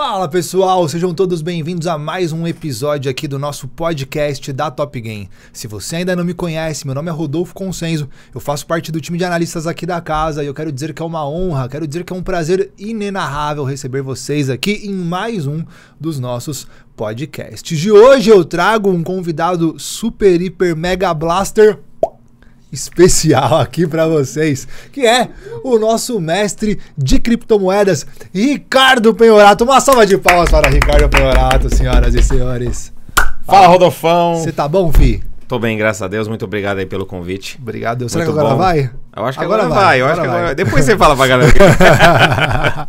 Fala pessoal, sejam todos bem-vindos a mais um episódio aqui do nosso podcast da Top Game. Se você ainda não me conhece, meu nome é Rodolfo Consenso, eu faço parte do time de analistas aqui da casa e eu quero dizer que é uma honra, quero dizer que é um prazer inenarrável receber vocês aqui em mais um dos nossos podcasts. De hoje eu trago um convidado super, hiper, mega blaster especial aqui para vocês, que é o nosso mestre de criptomoedas, Ricardo Penhorato. Uma salva de palmas para Ricardo Penhorato, senhoras e senhores. Fala, Rodolfão. Você tá bom, Fih? Tô bem, graças a Deus. Muito obrigado aí pelo convite. Obrigado. Será Muito que agora bom. vai? Eu acho que agora, agora vai, vai. Eu acho que agora... Depois você fala pra galera.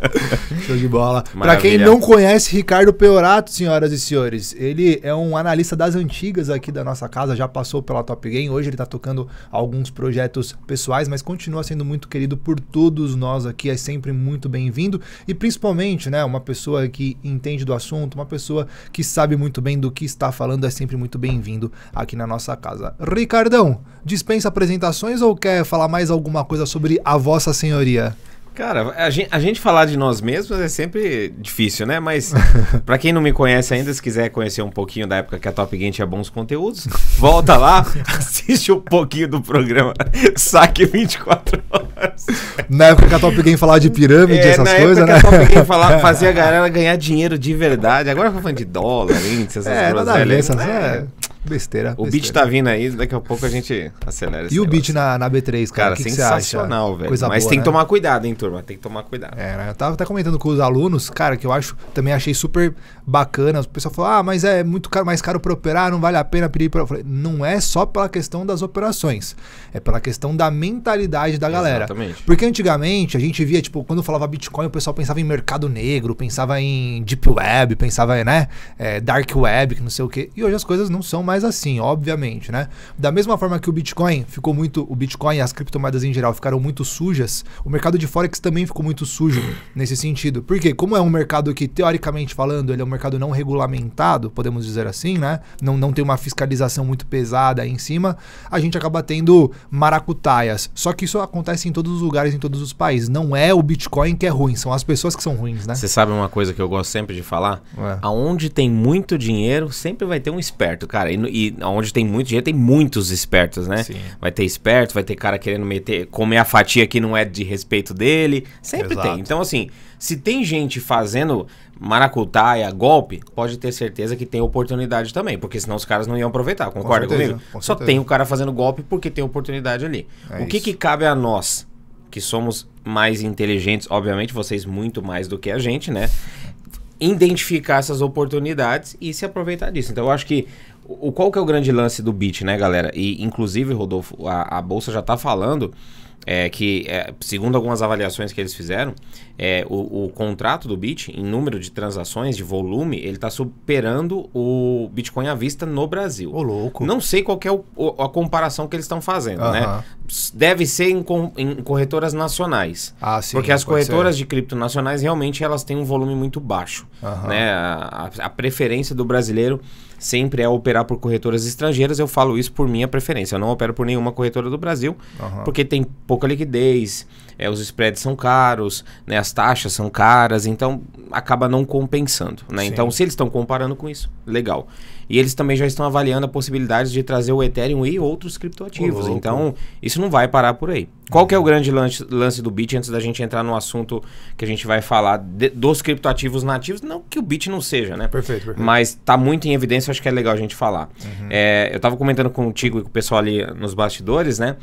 Show de bola. Para quem não conhece Ricardo Peorato, senhoras e senhores, ele é um analista das antigas aqui da nossa casa, já passou pela Top Game, hoje ele tá tocando alguns projetos pessoais, mas continua sendo muito querido por todos nós aqui, é sempre muito bem-vindo e principalmente, né, uma pessoa que entende do assunto, uma pessoa que sabe muito bem do que está falando, é sempre muito bem-vindo aqui na nossa casa. Ricardão, dispensa apresentações ou quer falar mais alguma coisa sobre a Vossa Senhoria? Cara, a gente, a gente, falar de nós mesmos é sempre difícil, né? Mas para quem não me conhece ainda, se quiser conhecer um pouquinho da época que a Top Game tinha bons conteúdos, volta lá, assiste um pouquinho do programa Saque 24 Horas. Na época que a Top Game falava de pirâmide, é, essas coisas, né? Na época que a Top Game falava, fazia a galera ganhar dinheiro de verdade. Agora eu falando de dólar, índice, essas é, tá coisas. Nada é. é. Besteira. O beat tá vindo aí, daqui a pouco a gente acelera. E o beat na, na B3, cara? Cara, que sensacional, velho. Mas boa, tem né? que tomar cuidado, hein, turma? Tem que tomar cuidado. É, né? Eu tava até comentando com os alunos, cara, que eu acho, também achei super bacana. O pessoal falou, ah, mas é muito caro, mais caro pra operar, não vale a pena pedir pra. não é só pela questão das operações, é pela questão da mentalidade da galera. Exatamente. Porque antigamente a gente via, tipo, quando falava Bitcoin, o pessoal pensava em mercado negro, pensava em Deep Web, pensava, né? É, dark Web, que não sei o quê. E hoje as coisas não são mais mais assim, obviamente, né? Da mesma forma que o Bitcoin ficou muito, o Bitcoin e as criptomoedas em geral ficaram muito sujas, o mercado de forex também ficou muito sujo nesse sentido. Porque como é um mercado que teoricamente falando, ele é um mercado não regulamentado, podemos dizer assim, né? Não, não tem uma fiscalização muito pesada aí em cima, a gente acaba tendo maracutaias. Só que isso acontece em todos os lugares, em todos os países. Não é o Bitcoin que é ruim, são as pessoas que são ruins, né? Você sabe uma coisa que eu gosto sempre de falar? É. Aonde tem muito dinheiro, sempre vai ter um esperto, cara. E e onde tem muito dinheiro, tem muitos espertos, né? Sim. Vai ter esperto, vai ter cara querendo meter, comer a fatia que não é de respeito dele. Sempre Exato. tem. Então, assim, se tem gente fazendo maracutaia, golpe, pode ter certeza que tem oportunidade também, porque senão os caras não iam aproveitar, concorda com comigo? Com Só tem o cara fazendo golpe porque tem oportunidade ali. É o que, que cabe a nós, que somos mais inteligentes, obviamente, vocês muito mais do que a gente, né? identificar essas oportunidades e se aproveitar disso. Então, eu acho que o, qual que é o grande lance do Bit, né, galera? E, inclusive, Rodolfo, a, a Bolsa já está falando é, que, é, segundo algumas avaliações que eles fizeram, é, o, o, contrato do Bit, em número de transações, de volume, ele está superando o Bitcoin à vista no Brasil. Ô, louco. Não sei qual é o, o, a comparação que eles estão fazendo, né? Deve ser em, em, corretoras nacionais. Ah, sim. Porque as corretoras ser. de cripto nacionais, realmente, elas têm um volume muito baixo. Né? a, a preferência do brasileiro sempre é operar por corretoras estrangeiras. Eu falo isso por minha preferência. Eu não opero por nenhuma corretora do Brasil, uhum. porque tem pouca liquidez, é, os spreads são caros, né, as taxas são caras, então acaba não compensando. Né? Então, se eles estão comparando com isso, legal. E eles também já estão avaliando a possibilidade de trazer o Ethereum e outros criptoativos. Oh, então, isso não vai parar por aí. Qual que é o grande lance, lance do Bit antes da gente entrar no assunto que a gente vai falar de, dos criptoativos nativos? Não que o Bit não seja, né? Perfeito, perfeito. Mas tá muito em evidência, acho que é legal a gente falar. Uhum. É, eu estava comentando contigo e com o pessoal ali nos bastidores, né?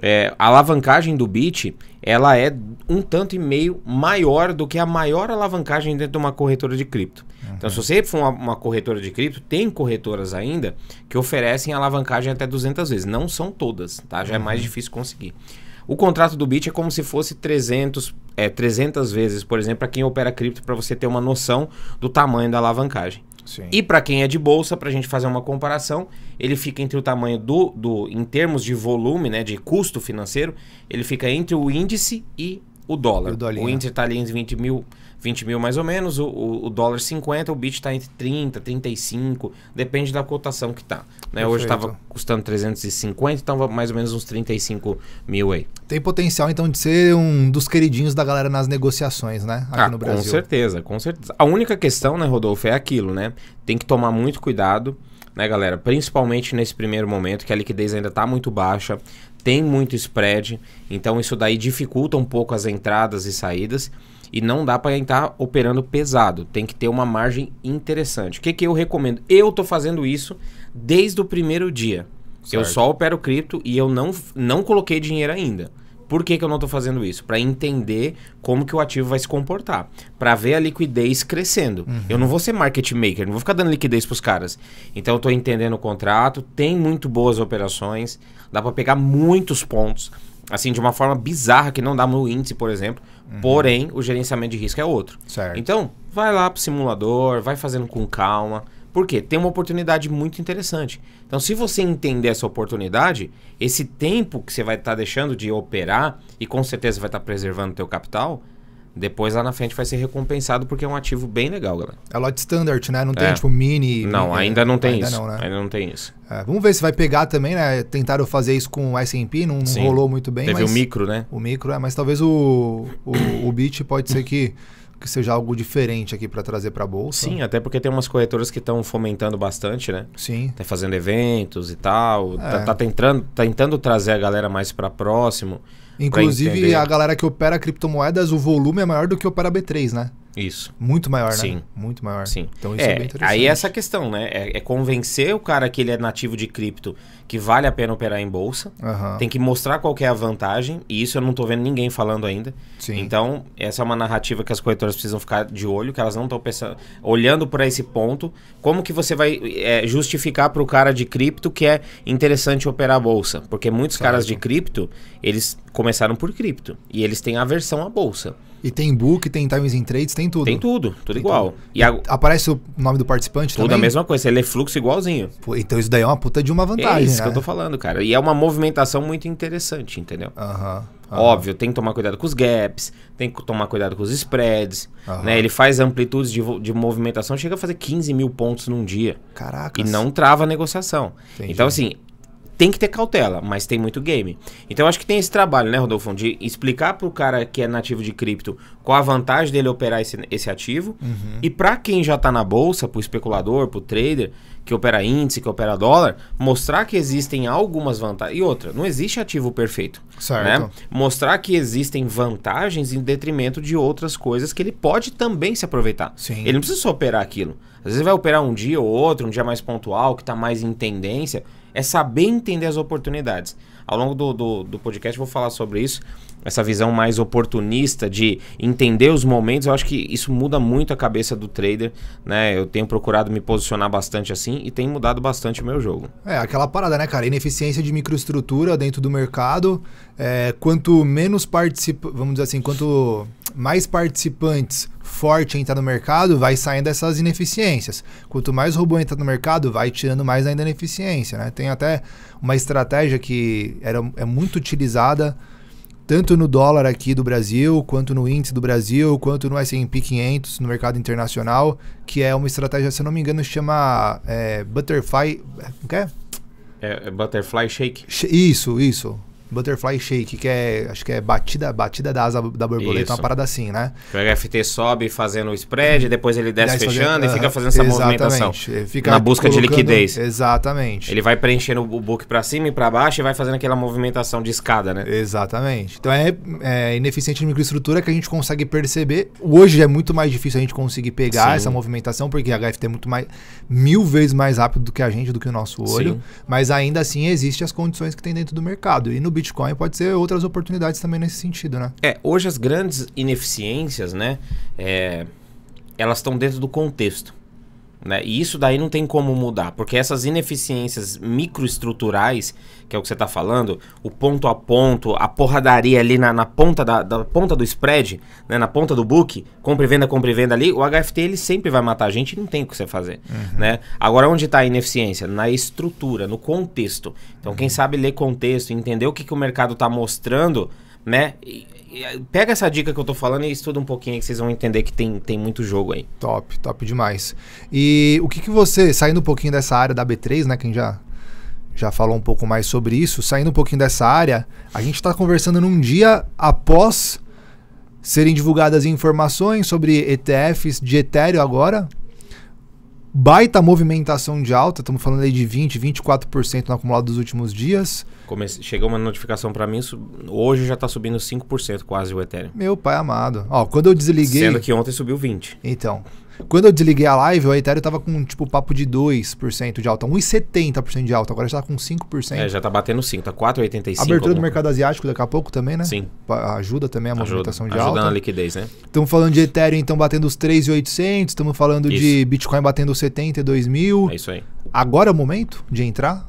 É, a alavancagem do bit ela é um tanto e meio maior do que a maior alavancagem dentro de uma corretora de cripto. Uhum. Então, se uhum. você for uma, uma, corretora de cripto, tem corretoras ainda que oferecem alavancagem até 200 vezes. Não são todas, tá? Já uhum. é mais uhum. difícil conseguir. O contrato do bit é como se fosse 300, é, 300 vezes, por exemplo, para quem opera cripto, para você ter uma noção do tamanho da alavancagem. Sim. E para quem é de bolsa, para a gente fazer uma comparação, ele fica entre o tamanho do, do, em termos de volume, né, de custo financeiro, ele fica entre o índice e o dólar. E o, o índice está ali em 20 mil 20 mil mais ou menos, o, o, o dólar 50, o bit está entre 30, 35, depende da cotação que está. Né? Hoje estava custando 350, então mais ou menos uns 35 mil aí. Tem potencial então de ser um dos queridinhos da galera nas negociações, né? Aqui ah, no Brasil. Com certeza, com certeza. A única questão, né, Rodolfo, é aquilo, né? Tem que tomar muito cuidado né, galera? Principalmente nesse primeiro momento, que a liquidez ainda está muito baixa, tem muito spread, então isso daí dificulta um pouco as entradas e saídas e não dá para entrar tá operando pesado. Tem que ter uma margem interessante. O que, que eu recomendo? Eu estou fazendo isso desde o primeiro dia. Certo. Eu só opero cripto e eu não, não coloquei dinheiro ainda. Por que, que eu não estou fazendo isso? Para entender como que o ativo vai se comportar. Para ver a liquidez crescendo. Uhum. Eu não vou ser market maker, não vou ficar dando liquidez para os caras. Então eu estou entendendo o contrato, tem muito boas operações, dá para pegar muitos pontos assim, de uma forma bizarra que não dá no índice, por exemplo. Uhum. Porém, o gerenciamento de risco é outro. Certo. Então, vai lá pro simulador, vai fazendo com calma. Porque tem uma oportunidade muito interessante. Então, se você entender essa oportunidade, esse tempo que você vai estar tá deixando de operar e com certeza vai estar tá preservando o teu capital, depois lá na frente vai ser recompensado porque é um ativo bem legal, galera. É lote standard, né? Não tem é. tipo mini. Não, mini, ainda não tem ainda isso. Não, né? Ainda não tem isso. É, vamos ver se vai pegar também, né? Tentaram fazer isso com o SP, não, não rolou muito bem. Teve o micro, né? O micro, é, mas talvez o, o, o Bit pode ser que que seja algo diferente aqui para trazer para a bolsa. Sim, até porque tem umas corretoras que estão fomentando bastante, né? Sim. Tá fazendo eventos e tal, tá, é. tá, tá, tentando, tentando trazer a galera mais para próximo. Inclusive, a galera que opera criptomoedas, o volume é maior do que opera B3, né? Isso. Muito maior, né? Sim. Muito maior. Sim. Então isso é, é bem interessante. Aí é essa questão, né? É, é, convencer o cara que ele é nativo de cripto que vale a pena operar em bolsa. Uhum. Tem que mostrar qual que é a vantagem. E isso eu não tô vendo ninguém falando ainda. Sim. Então, essa é uma narrativa que as corretoras precisam ficar de olho, que elas não estão pensando. Olhando para esse ponto, como que você vai é, justificar para o cara de cripto que é interessante operar a bolsa? Porque muitos certo. caras de cripto, eles começaram por cripto. E eles têm aversão à bolsa. E tem book, tem times in trades, tem tudo. Tem tudo, tudo tem igual. Tudo. E, a... Aparece o nome do participante tudo também? Tudo a mesma coisa, você lê fluxo igualzinho. Pô, então isso daí é uma puta de uma vantagem, É isso né? que eu tô falando, cara. E é uma movimentação muito interessante, entendeu? Aham. Uh -huh. Uhum. Óbvio, tem que tomar cuidado com os gaps, tem que tomar cuidado com os spreads. Uhum. Né? Ele faz amplitudes de, de movimentação, chega a fazer 15 mil pontos num dia. Caraca. E não trava a negociação. Entendi. Então, assim, tem que ter cautela, mas tem muito game. Então acho que tem esse trabalho, né, Rodolfo, de explicar para o cara que é nativo de cripto qual a vantagem dele operar esse, esse ativo. Uhum. E para quem já está na bolsa, para o especulador, para o trader, que opera índice, que opera dólar, mostrar que existem algumas vantagens. E outra, não existe ativo perfeito. Né? Certo. Né? Mostrar que existem vantagens em detrimento de outras coisas que ele pode também se aproveitar. Sim. Ele não precisa só operar aquilo. Às vezes vai operar um dia ou outro, um dia mais pontual, que está mais em tendência é saber entender as oportunidades. Ao longo do, do, do podcast vou falar sobre isso, essa visão mais oportunista de entender os momentos, eu acho que isso muda muito a cabeça do trader, né? Eu tenho procurado me posicionar bastante assim e tem mudado bastante o meu jogo. É, aquela parada, né, cara? Ineficiência de microestrutura dentro do mercado. É, quanto menos participa, vamos dizer assim, quanto mais participantes forte entrar no mercado, vai saindo essas ineficiências. Quanto mais robô entra no mercado, vai tirando mais ainda a ineficiência, né? Tem até uma estratégia que era, é muito utilizada tanto no dólar aqui do Brasil, quanto no índice do Brasil, quanto no S&P 500 no mercado internacional, que é uma estratégia, se eu não me engano, chama é, Butterfly... É, o que é? É, é Butterfly Shake. Isso, isso. Butterfly Shake, que é, acho que é batida, batida da asa da borboleta, Isso. uma parada assim, né? o FT sobe fazendo o spread, depois ele desce fechando fazer, e fica fazendo essa exatamente. movimentação. fica na busca de liquidez. Exatamente. Ele vai preenchendo o book para cima e para baixo e vai fazendo aquela movimentação de escada, né? Exatamente. Então é, é ineficiente de microestrutura que a gente consegue perceber. Hoje é muito mais difícil a gente conseguir pegar Sim. essa movimentação, porque a HFT é muito mais mil vezes mais rápido do que a gente, do que o nosso olho. Sim. Mas ainda assim existem as condições que tem dentro do mercado. E no Bitcoin, pode ser outras oportunidades também nesse sentido, né? É, hoje as grandes ineficiências, né, é, elas estão dentro do contexto. Né? E isso daí não tem como mudar, porque essas ineficiências microestruturais que é o que você está falando, o ponto a ponto, a porradaria ali na, na ponta da, da, ponta do spread, né, na ponta do book, compra e venda, compra e venda ali, o HFT ele sempre vai matar a gente, não tem o que você fazer, uhum. né? Agora onde está a ineficiência? Na estrutura, no contexto. Então quem uhum. sabe ler contexto, entender o que, que o mercado está mostrando, né? E, pega essa dica que eu tô falando e estuda um pouquinho que vocês vão entender que tem, tem muito jogo aí. Top, top demais. E o que que você, saindo um pouquinho dessa área da B3, né, quem já já falou um pouco mais sobre isso. Saindo um pouquinho dessa área, a gente está conversando num dia após serem divulgadas informações sobre ETFs de Ethereum agora. Baita movimentação de alta, estamos falando aí de 20, 24% no acumulado dos últimos dias. Comece... Chegou uma notificação para mim, su... hoje já está subindo 5% quase o Ethereum. Meu pai amado. Ó, quando eu desliguei... Sendo que ontem subiu 20%. Então, quando eu desliguei a live, o Ethereum tava com, tipo, papo de 2% de alta, 1,70% de alta, agora já tá com 5%. É, já tá batendo 5, tá 4,85%. Abertura do mercado asiático daqui a pouco também, né? Sim. ajuda também a ajuda, movimentação de ajuda alta. Ajuda na liquidez, né? Estamos falando de Ethereum, então, batendo os 3,800, estamos falando isso. de Bitcoin batendo 72 mil. É isso aí. Agora é o momento de entrar?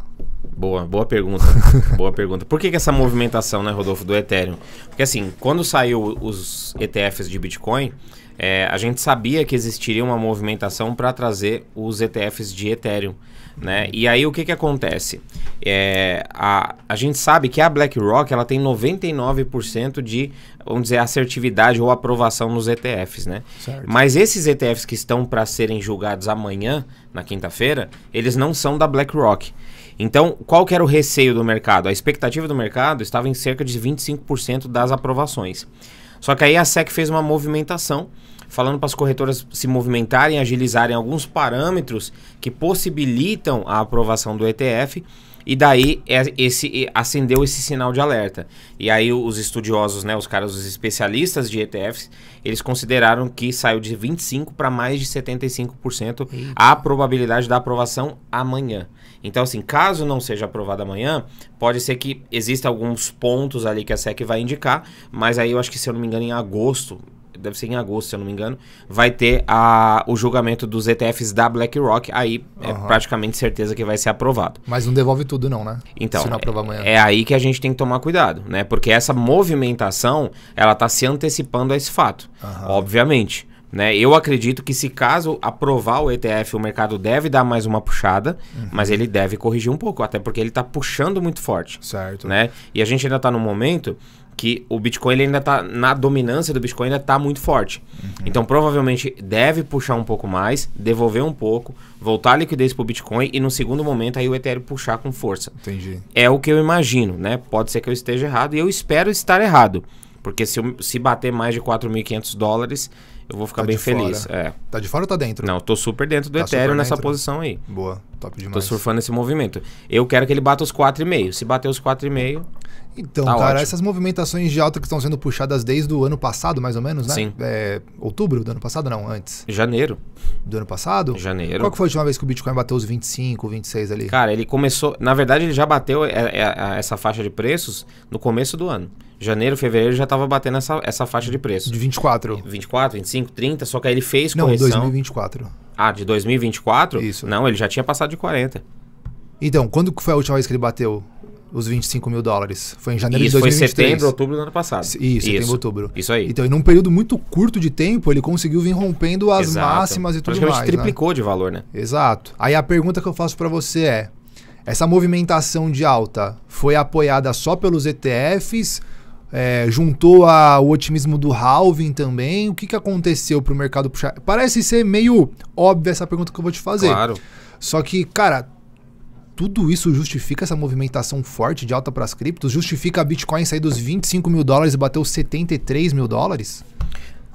Boa, boa pergunta. boa pergunta. Por que, que, essa movimentação, né, Rodolfo, do Ethereum? Porque assim, quando saiu os ETFs de Bitcoin, é, a gente sabia que existiria uma movimentação para trazer os ETFs de Ethereum. Né? E aí o que, que acontece? É, a, a gente sabe que a BlackRock ela tem 99% de, vamos dizer, assertividade ou aprovação nos ETFs. Né? Certo. Mas esses ETFs que estão para serem julgados amanhã, na quinta-feira, eles não são da BlackRock. Então, qual que era o receio do mercado? A expectativa do mercado estava em cerca de 25% das aprovações. Só que aí a SEC fez uma movimentação falando para as corretoras se movimentarem, agilizarem alguns parâmetros que possibilitam a aprovação do ETF. E daí é esse acendeu esse sinal de alerta. E aí os estudiosos, né, os caras, os especialistas de ETFs, eles consideraram que saiu de 25 para mais de 75% Eita. a probabilidade da aprovação amanhã. Então assim, caso não seja aprovado amanhã, pode ser que exista alguns pontos ali que a SEC vai indicar, mas aí eu acho que se eu não me engano em agosto, deve ser em agosto, se eu não me engano, vai ter a, o julgamento dos ETFs da BlackRock. Aí uhum. é praticamente certeza que vai ser aprovado. Mas não devolve tudo, não, né? Então, se não aprovar amanhã. É, é aí que a gente tem que tomar cuidado, né? Porque essa movimentação, ela está se antecipando a esse fato, uhum. obviamente. Né? Eu acredito que se caso aprovar o ETF, o mercado deve dar mais uma puxada, uhum. mas ele deve corrigir um pouco, até porque ele está puxando muito forte. Certo. Né? E a gente ainda está no momento que o Bitcoin ele ainda está na dominância do Bitcoin ainda está muito forte. Uhum. Então provavelmente deve puxar um pouco mais, devolver um pouco, voltar a liquidez para o Bitcoin e no segundo momento aí o Ethereum puxar com força. Entendi. É o que eu imagino, né? Pode ser que eu esteja errado e eu espero estar errado, porque se, eu, se bater mais de 4.500 dólares eu vou ficar tá bem feliz. Fora. É. Tá de fora ou tá dentro? Não, tô super dentro do tá Ethereum nessa dentro. posição aí. Boa, top demais. Tô surfando esse movimento. Eu quero que ele bata os 4,5. Se bater os 4,5, então, tá cara, ótimo. essas movimentações de alta que estão sendo puxadas desde o ano passado, mais ou menos, né? Sim. É, outubro do ano passado, não, antes. Janeiro. Do ano passado? Janeiro. Qual que foi a última vez que o Bitcoin bateu os 25, 26 ali? Cara, ele começou. Na verdade, ele já bateu é, é, essa faixa de preços no começo do ano. Janeiro, fevereiro já estava batendo essa, essa faixa de preço. De 24. 24, 25, 30, só que aí ele fez não, correção. Não, 2024. Ah, de 2024? Isso. Não, ele já tinha passado de 40. Então, quando foi a última vez que ele bateu? os 25 mil dólares. Foi em janeiro Isso de 2023. Isso foi setembro, outubro do ano passado. Isso, Isso, setembro, outubro. Isso aí. Então, em um período muito curto de tempo, ele conseguiu vir rompendo as Exato. máximas e tudo mais. Né? triplicou né? de valor, né? Exato. Aí a pergunta que eu faço para você é, essa movimentação de alta foi apoiada só pelos ETFs? É, juntou a, o otimismo do halving também. O que, que aconteceu para o mercado puxar? Parece ser meio óbvio essa pergunta que eu vou te fazer. Claro. Só que, cara, tudo isso justifica essa movimentação forte de alta para as criptos? Justifica a Bitcoin sair dos 25 mil dólares e bater os 73 mil dólares?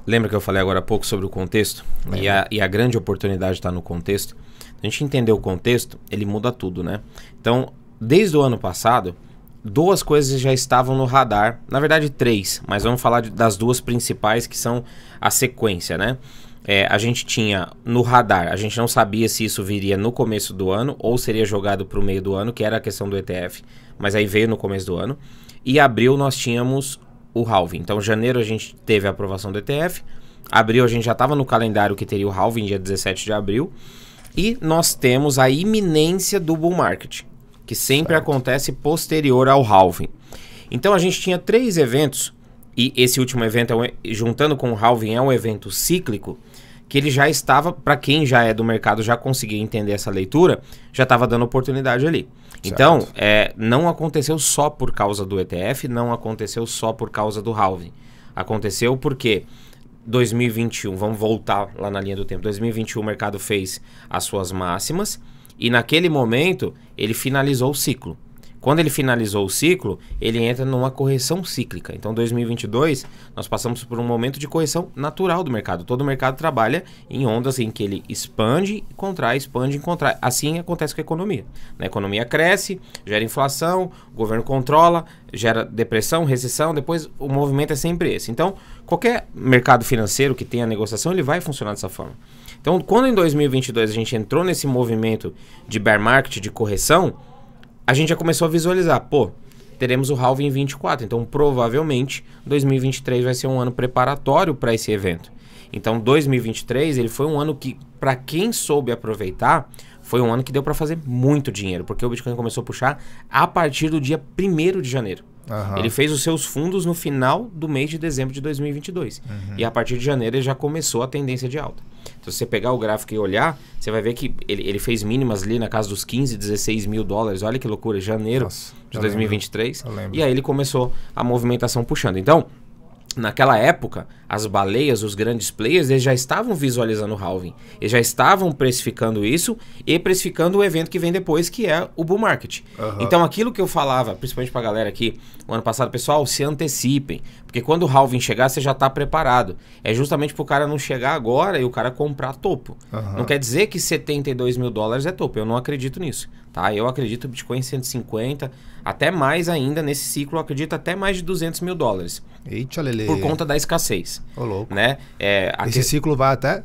Lembra que eu falei agora há pouco sobre o contexto? E, a, e a grande oportunidade está no contexto. A gente entender o contexto, ele muda tudo, né? Então, desde o ano passado, duas coisas já estavam no radar. Na verdade, três, mas vamos falar de, das duas principais que são a sequência, né? é, a gente tinha no radar, a gente não sabia se isso viria no começo do ano ou seria jogado para o meio do ano, que era a questão do ETF, mas aí veio no começo do ano. E abril nós tínhamos o halving. Então, janeiro a gente teve a aprovação do ETF, abril a gente já estava no calendário que teria o halving, dia 17 de abril, e nós temos a iminência do bull market, que sempre certo. acontece posterior ao halving. Então, a gente tinha três eventos. E esse último evento, é juntando com o halving, é um evento cíclico que ele já estava, para quem já é do mercado, já conseguia entender essa leitura, já estava dando oportunidade ali. Então, é, não aconteceu só por causa do ETF, não aconteceu só por causa do halving. Aconteceu porque 2021, vamos voltar lá na linha do tempo, 2021 o mercado fez as suas máximas e naquele momento ele finalizou o ciclo. Quando ele finalizou o ciclo, ele entra numa correção cíclica. Então, 2022, nós passamos por um momento de correção natural do mercado. Todo o mercado trabalha em ondas em que ele expande contrai, expande e contrai. Assim acontece com a economia. Né? A economia cresce, gera inflação, o governo controla, gera depressão, recessão, depois o movimento é sempre esse. Então, qualquer mercado financeiro que tenha negociação, ele vai funcionar dessa forma. Então, quando em 2022 a gente entrou nesse movimento de bear market, de correção, a gente já começou a visualizar, pô, teremos o halving em 24, então provavelmente 2023 vai ser um ano preparatório para esse evento. Então 2023 ele foi um ano que para quem soube aproveitar foi um ano que deu para fazer muito dinheiro, porque o Bitcoin começou a puxar a partir do dia 1 de janeiro. Uhum. Ele fez os seus fundos no final do mês de dezembro de 2022. Uhum. E a partir de janeiro ele já começou a tendência de alta. Então, se você pegar o gráfico e olhar, você vai ver que ele, ele fez mínimas ali na casa dos 15, 16 mil dólares. Olha que loucura, janeiro Nossa, de 2023. Lembro, lembro. E aí ele começou a movimentação puxando. Então, Naquela época, as baleias, os grandes players, eles já estavam visualizando o halving. Eles já estavam precificando isso e precificando o evento que vem depois, que é o bull market. Uhum. Então, aquilo que eu falava, principalmente para a galera aqui, o ano passado, pessoal, se antecipem. Porque quando o halving chegar, você já está preparado. É justamente pro cara não chegar agora e o cara comprar topo. Uhum. Não quer dizer que 72 mil dólares é topo. Eu não acredito nisso. Tá? Eu acredito Bitcoin 150, até mais ainda nesse ciclo, acredito até mais de 200 mil dólares. Eita, Lele. Por conta da escassez. Ô, oh, louco. Né? É, aqui... Esse ciclo vai até?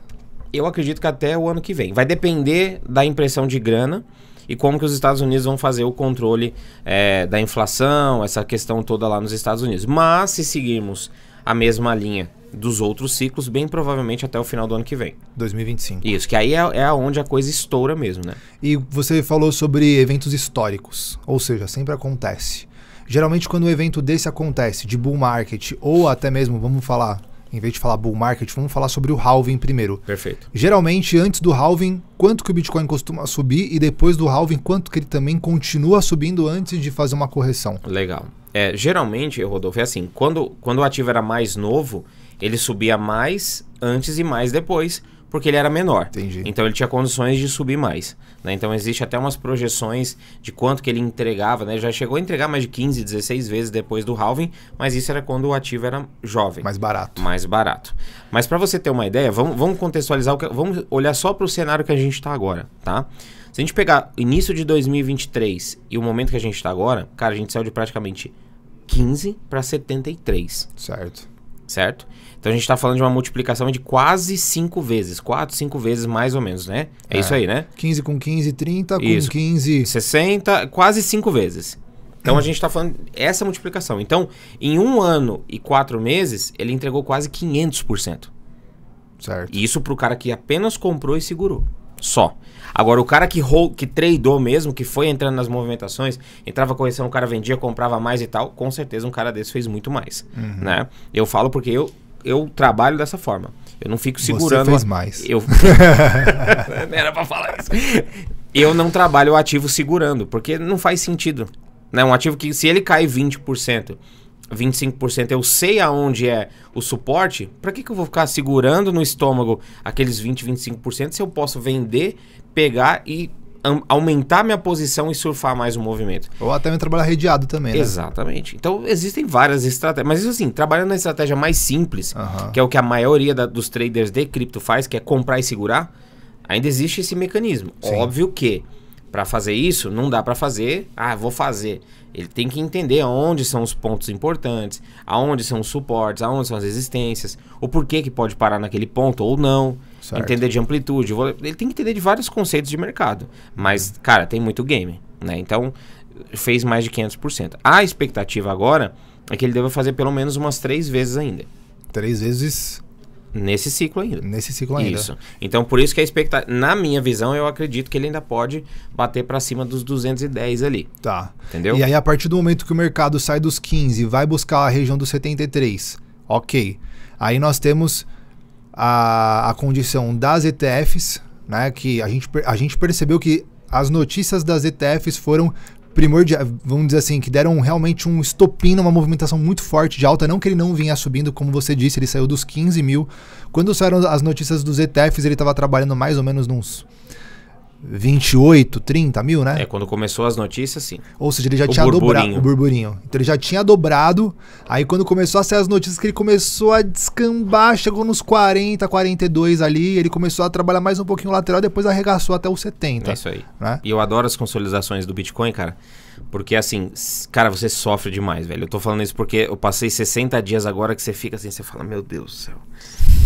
Eu acredito que até o ano que vem. Vai depender da impressão de grana e como que os Estados Unidos vão fazer o controle é, da inflação, essa questão toda lá nos Estados Unidos. Mas se seguirmos a mesma linha dos outros ciclos, bem provavelmente até o final do ano que vem. 2025. Isso, que aí é, é onde a coisa estoura mesmo, né? E você falou sobre eventos históricos, ou seja, sempre acontece. Geralmente quando um evento desse acontece, de bull market, ou até mesmo, vamos falar, em vez de falar bull market, vamos falar sobre o halving primeiro. Perfeito. Geralmente, antes do halving, quanto que o Bitcoin costuma subir e depois do halving, quanto que ele também continua subindo antes de fazer uma correção. Legal. É, geralmente, Rodolfo, é assim, quando, quando o ativo era mais novo, ele subia mais antes e mais depois, porque ele era menor. Entendi. Então ele tinha condições de subir mais. Né? Então existe até umas projeções de quanto que ele entregava, né? já chegou a entregar mais de 15, 16 vezes depois do halving, mas isso era quando o ativo era jovem. Mais barato. Mais barato. Mas para você ter uma ideia, vamos, vamos contextualizar, que, vamos olhar só para o cenário que a gente está agora, tá? Se a gente pegar o início de 2023 e o momento que a gente está agora, cara, a gente saiu de praticamente 15 para 73. Certo. Certo? Então a gente está falando de uma multiplicação de quase 5 vezes, 4, 5 vezes mais ou menos, né? É, é, isso aí, né? 15 com 15, 30 com 15. 60, quase 5 vezes. Então a gente está falando essa multiplicação. Então, em um ano e quatro meses, ele entregou quase 500%. Certo. E Isso para o cara que apenas comprou e segurou. Só. Agora, o cara que, hold, que tradeou mesmo, que foi entrando nas movimentações, entrava correção, o cara vendia, comprava mais e tal, com certeza um cara desse fez muito mais. Uhum. Né? Eu falo porque eu, eu trabalho dessa forma. Eu não fico segurando. Você fez mais. Eu... não era pra falar isso. Eu não trabalho o ativo segurando, porque não faz sentido. Né? Um ativo que, se ele cai 20%, 25% eu sei aonde é o suporte, para que, que eu vou ficar segurando no estômago aqueles 20, 25% se eu posso vender, pegar e aumentar minha posição e surfar mais o movimento. Ou até me trabalhar redeado também, né? Exatamente. Então existem várias estratégias, mas assim, trabalhando na estratégia mais simples, uhum. que é o que a maioria da, dos traders de cripto faz, que é comprar e segurar, ainda existe esse mecanismo. Sim. Óbvio que para fazer isso não dá para fazer, ah, vou fazer ele tem que entender aonde são os pontos importantes, aonde são os suportes, aonde são as resistências, o porquê que pode parar naquele ponto ou não. Certo. Entender de amplitude. Ele tem que entender de vários conceitos de mercado. Mas, cara, tem muito game. Né? Então, fez mais de 500%. A expectativa agora é que ele deva fazer pelo menos umas três vezes ainda. Três vezes Nesse ciclo ainda. Nesse ciclo ainda. Isso. Então, por isso que a expectativa. Na minha visão, eu acredito que ele ainda pode bater para cima dos 210 ali. Tá. Entendeu? E aí, a partir do momento que o mercado sai dos 15 vai buscar a região dos 73, ok. Aí nós temos a, a condição das ETFs, né? Que a gente, a gente percebeu que as notícias das ETFs foram primordial, vamos dizer assim, que deram realmente um estopim numa movimentação muito forte de alta. Não que ele não vinha subindo, como você disse, ele saiu dos 15 mil. Quando saíram as notícias dos ETFs, ele estava trabalhando mais ou menos nos 28, 30 mil, né? É, quando começou as notícias, sim. Ou seja, ele já o tinha dobrado o burburinho. Então ele já tinha dobrado. Aí quando começou a sair as notícias que ele começou a descambar, chegou nos 40, 42 ali. Ele começou a trabalhar mais um pouquinho lateral, depois arregaçou até os 70. É isso aí. Né? E eu adoro as consolidações do Bitcoin, cara. Porque assim, cara, você sofre demais, velho. Eu tô falando isso porque eu passei 60 dias agora que você fica assim, você fala, meu Deus do céu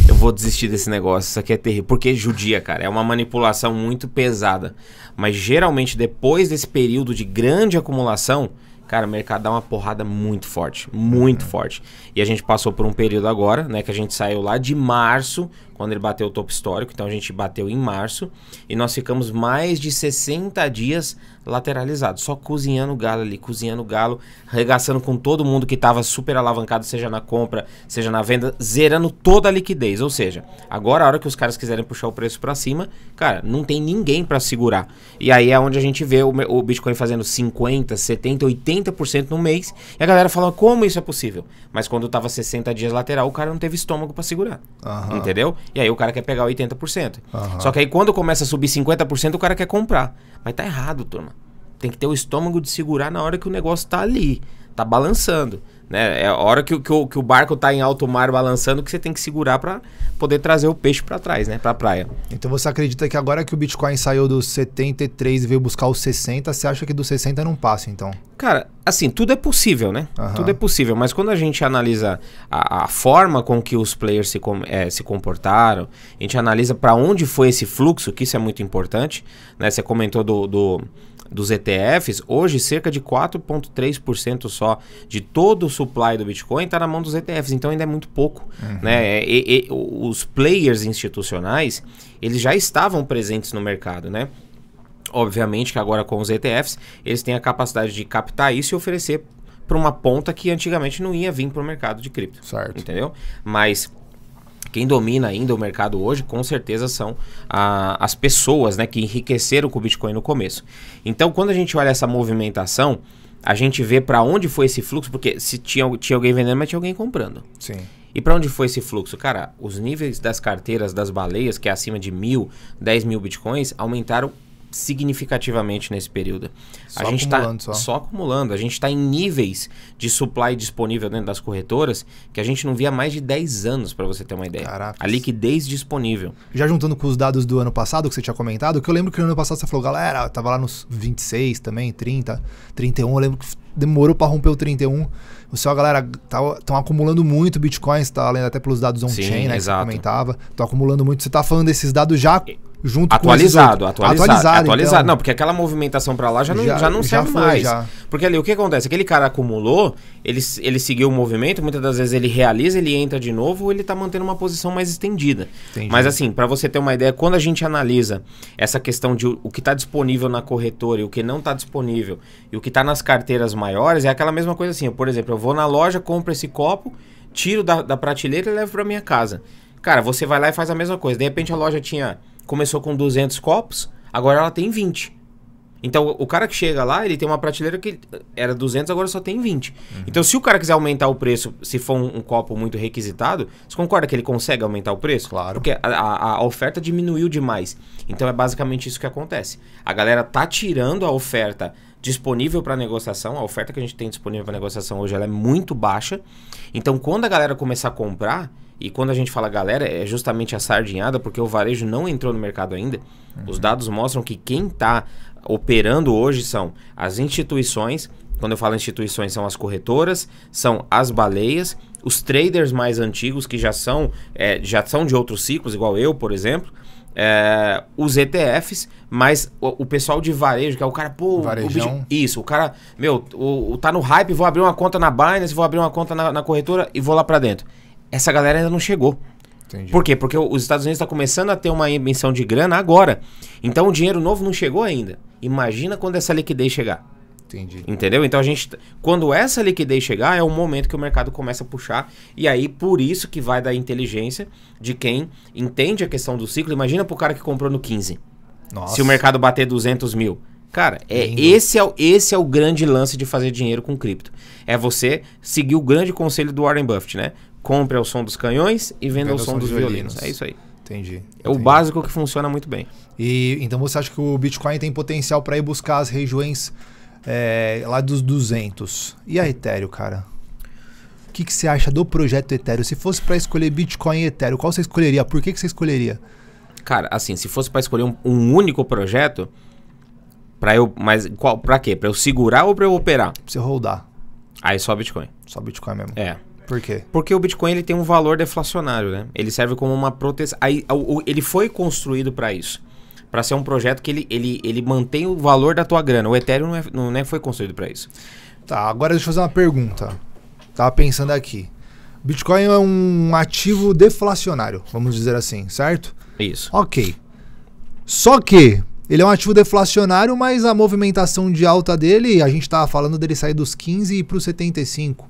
eu vou desistir desse negócio, isso aqui é terrível. Porque é judia, cara, é uma manipulação muito pesada. Mas geralmente, depois desse período de grande acumulação, cara, o mercado dá uma porrada muito forte, muito uhum. forte. E a gente passou por um período agora, né, que a gente saiu lá de março quando ele bateu o topo histórico. Então a gente bateu em março e nós ficamos mais de 60 dias lateralizados, só cozinhando galo ali, cozinhando galo, regaçando com todo mundo que estava super alavancado, seja na compra, seja na venda, zerando toda a liquidez. Ou seja, agora a hora que os caras quiserem puxar o preço para cima, cara, não tem ninguém para segurar. E aí é onde a gente vê o, o Bitcoin fazendo 50, 70, 80% no mês e a galera fala como isso é possível. Mas quando tava 60 dias lateral, o cara não teve estômago para segurar. Uhum. Entendeu? E aí o cara quer pegar 80%. Uhum. Só que aí quando começa a subir 50%, o cara quer comprar. Mas tá errado, turma. Tem que ter o estômago de segurar na hora que o negócio tá ali, tá balançando. Né? É a hora que, que, o, que o barco está em alto mar balançando que você tem que segurar para poder trazer o peixe para trás, né? Para a praia. Então você acredita que agora que o Bitcoin saiu dos 73 e veio buscar os 60, você acha que dos 60 não passa, então? Cara, assim, tudo é possível, né? Uhum. Tudo é possível, mas quando a gente analisa a, a forma com que os players se, com, é, se comportaram, a gente analisa para onde foi esse fluxo, que isso é muito importante, né? Você comentou do, do dos ETFs, hoje cerca de 4,3% só de todo o supply do Bitcoin está na mão dos ETFs, então ainda é muito pouco. Uhum. Né? É, e, e, os players institucionais, eles já estavam presentes no mercado, né? Obviamente que agora com os ETFs, eles têm a capacidade de captar isso e oferecer para uma ponta que antigamente não ia vir para o mercado de cripto. Certo. Entendeu? Mas quem domina ainda o mercado hoje, com certeza, são a, as pessoas né, que enriqueceram com o Bitcoin no começo. Então, quando a gente olha essa movimentação, a gente vê para onde foi esse fluxo, porque se tinha, tinha alguém vendendo, mas tinha alguém comprando. Sim. E para onde foi esse fluxo? Cara, os níveis das carteiras das baleias, que é acima de mil, dez mil bitcoins, aumentaram significativamente nesse período. Só a gente está só. só. acumulando. A gente está em níveis de supply disponível dentro das corretoras que a gente não via há mais de 10 anos, para você ter uma ideia. Caraca. A liquidez disponível. Já juntando com os dados do ano passado que você tinha comentado, que eu lembro que no ano passado você falou, galera, tava lá nos 26 também, 30, 31. Eu lembro que demorou para romper o 31. O seu a galera, estão tá, acumulando muito bitcoins, tá além até pelos dados on-chain, né? Exato. Que você comentava. Estão acumulando muito. Você está falando desses dados já. E junto atualizado, com atualizado, atualizado, atualizado. Então. Não, porque aquela movimentação para lá já não, já, já não já serve foi, mais. Já. Porque ali o que acontece? Aquele cara acumulou, ele, ele seguiu o movimento, muitas das vezes ele realiza, ele entra de novo, ou ele tá mantendo uma posição mais estendida. Entendi. Mas assim, para você ter uma ideia, quando a gente analisa essa questão de o que está disponível na corretora e o que não está disponível e o que está nas carteiras maiores, é aquela mesma coisa assim. Por exemplo, eu vou na loja, compro esse copo, tiro da, da prateleira e levo para minha casa. Cara, você vai lá e faz a mesma coisa. De repente a loja tinha começou com 200 copos, agora ela tem 20. Então, o cara que chega lá, ele tem uma prateleira que era 200, agora só tem 20. Uhum. Então, se o cara quiser aumentar o preço, se for um, um, copo muito requisitado, você concorda que ele consegue aumentar o preço? Claro. Porque a, a, a, oferta diminuiu demais. Então, é basicamente isso que acontece. A galera tá tirando a oferta disponível para negociação. A oferta que a gente tem disponível para negociação hoje ela é muito baixa. Então, quando a galera começar a comprar, e quando a gente fala galera, é justamente a sardinhada, porque o varejo não entrou no mercado ainda. Uhum. Os dados mostram que quem está operando hoje são as instituições. Quando eu falo instituições, são as corretoras, são as baleias, os traders mais antigos, que já são, é, já são de outros ciclos, igual eu, por exemplo. É, os ETFs, mas o, o, pessoal de varejo, que é o cara, pô, o bicho, isso, o cara, meu, o, o, tá no hype, vou abrir uma conta na Binance, vou abrir uma conta na, na corretora e vou lá para dentro essa galera ainda não chegou. Entendi. Por quê? Porque os Estados Unidos está começando a ter uma emissão de grana agora. Então o dinheiro novo não chegou ainda. Imagina quando essa liquidez chegar. Entendi. Entendeu? Então a gente. Quando essa liquidez chegar, é o momento que o mercado começa a puxar. E aí, por isso que vai da inteligência de quem entende a questão do ciclo. Imagina pro cara que comprou no 15. Nossa. Se o mercado bater 200 mil. Cara, é, esse, é, esse é o grande lance de fazer dinheiro com cripto. É você seguir o grande conselho do Warren Buffett, né? compre ao som dos canhões e venda, o ao som, som dos violinos. violinos. É isso aí. Entendi. É entendi. o básico que funciona muito bem. E então você acha que o Bitcoin tem potencial para ir buscar as regiões é, lá dos 200? E a Ethereum, cara? O que, que você acha do projeto Ethereum? Se fosse para escolher Bitcoin e Ethereum, qual você escolheria? Por que, que você escolheria? Cara, assim, se fosse para escolher um, um, único projeto, para eu, mas qual, para quê? Para eu segurar ou para eu operar? Pra você rodar. Aí só Bitcoin. Só Bitcoin mesmo. É. Por quê? Porque o Bitcoin ele tem um valor deflacionário, né? Ele serve como uma proteção. Ele foi construído para isso. Para ser um projeto que ele, ele, ele mantém o valor da tua grana. O Ethereum não, é, não é, foi construído para isso. Tá, agora deixa eu fazer uma pergunta. Tava pensando aqui. Bitcoin é um ativo deflacionário, vamos dizer assim, certo? Isso. Ok. Só que ele é um ativo deflacionário, mas a movimentação de alta dele, a gente estava falando dele sair dos 15 e para os 75.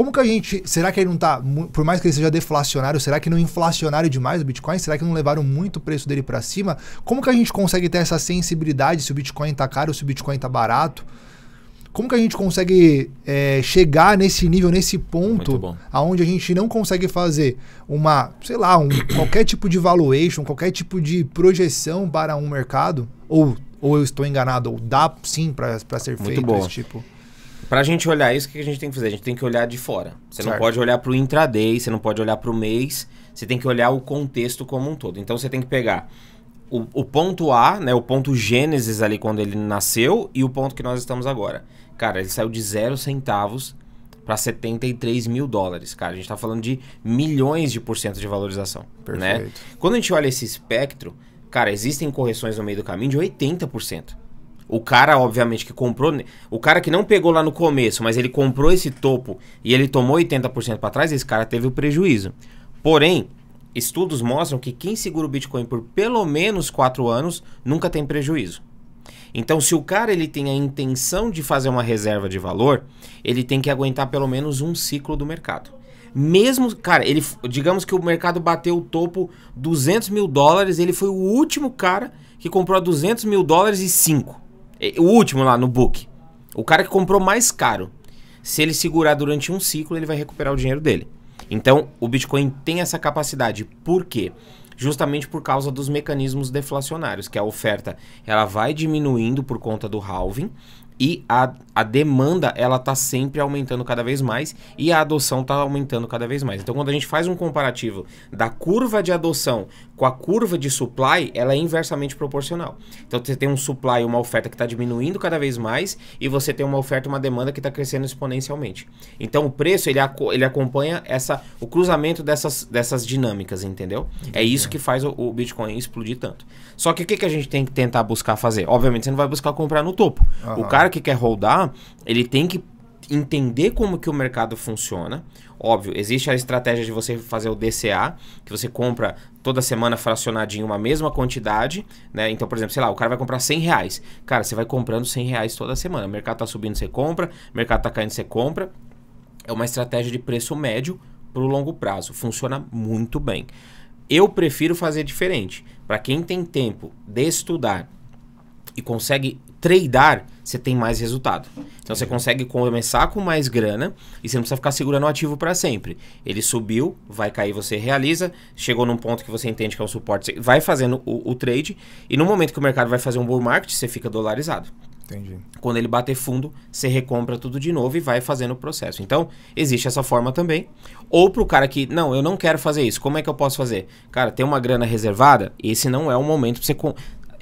Como que a gente. Será que ele não tá. Por mais que ele seja deflacionário, será que não inflacionário demais o Bitcoin? Será que não levaram muito o preço dele para cima? Como que a gente consegue ter essa sensibilidade se o Bitcoin tá caro, ou se o Bitcoin tá barato? Como que a gente consegue é, chegar nesse nível, nesse ponto, aonde a gente não consegue fazer uma, sei lá, um, qualquer tipo de valuation, qualquer tipo de projeção para um mercado? Ou, ou eu estou enganado, ou dá sim para ser Muito feito bom. esse tipo? Pra gente olhar isso, o que a gente tem que fazer? A gente tem que olhar de fora. Você certo. não pode olhar pro intraday, você não pode olhar pro mês, você tem que olhar o contexto como um todo. Então você tem que pegar o, o, ponto A, né, o ponto Gênesis ali quando ele nasceu e o ponto que nós estamos agora. Cara, ele saiu de zero centavos para 73 mil dólares, cara. A gente tá falando de milhões de por cento de valorização, né? Perfeito. né? Quando a gente olha esse espectro, cara, existem correções no meio do caminho de 80%. O cara, obviamente, que comprou. O cara que não pegou lá no começo, mas ele comprou esse topo e ele tomou 80% para trás, esse cara teve o prejuízo. Porém, estudos mostram que quem segura o Bitcoin por pelo menos 4 anos nunca tem prejuízo. Então, se o cara ele tem a intenção de fazer uma reserva de valor, ele tem que aguentar pelo menos um ciclo do mercado. Mesmo, cara, ele, digamos que o mercado bateu o topo 200 mil dólares, ele foi o último cara que comprou a 200 mil dólares e 5. É, o último lá no book. O cara que comprou mais caro. Se ele segurar durante um ciclo, ele vai recuperar o dinheiro dele. Então, o Bitcoin tem essa capacidade. Por quê? Justamente por causa dos mecanismos deflacionários, que a oferta ela vai diminuindo por conta do halving e a a demanda ela está sempre aumentando cada vez mais e a adoção está aumentando cada vez mais. Então, quando a gente faz um comparativo da curva de adoção com a curva de supply, ela é inversamente proporcional. Então, você tem um supply, uma oferta que está diminuindo cada vez mais e você tem uma oferta, uma demanda que está crescendo exponencialmente. Então, o preço ele, ele acompanha essa, o cruzamento dessas, dessas dinâmicas, entendeu? É isso que faz o, o Bitcoin explodir tanto. Só que o que, que a gente tem que tentar buscar fazer? Obviamente, você não vai buscar comprar no topo. Uhum. O cara que quer holdar Tá? ele tem que entender como que o mercado funciona. Óbvio, existe a estratégia de você fazer o DCA, que você compra toda semana fracionadinho uma mesma quantidade, né? Então, por exemplo, sei lá, o cara vai comprar 100 reais. Cara, você vai comprando 100 reais toda semana. O mercado tá subindo, você compra. O mercado tá caindo, você compra. É uma estratégia de preço médio para o longo prazo. Funciona muito bem. Eu prefiro fazer diferente. Para quem tem tempo de estudar e consegue tradar, você tem mais resultado. Então você consegue começar com mais grana e você não precisa ficar segurando o ativo para sempre. Ele subiu, vai cair, você realiza, chegou num ponto que você entende que é um suporte, você vai fazendo o, o trade e no momento que o mercado vai fazer um bull market, você fica dolarizado. Entendi. Quando ele bater fundo, você recompra tudo de novo e vai fazendo o processo. Então, existe essa forma também. Ou para o cara que, não, eu não quero fazer isso, como é que eu posso fazer? Cara, tem uma grana reservada, esse não é o momento para você.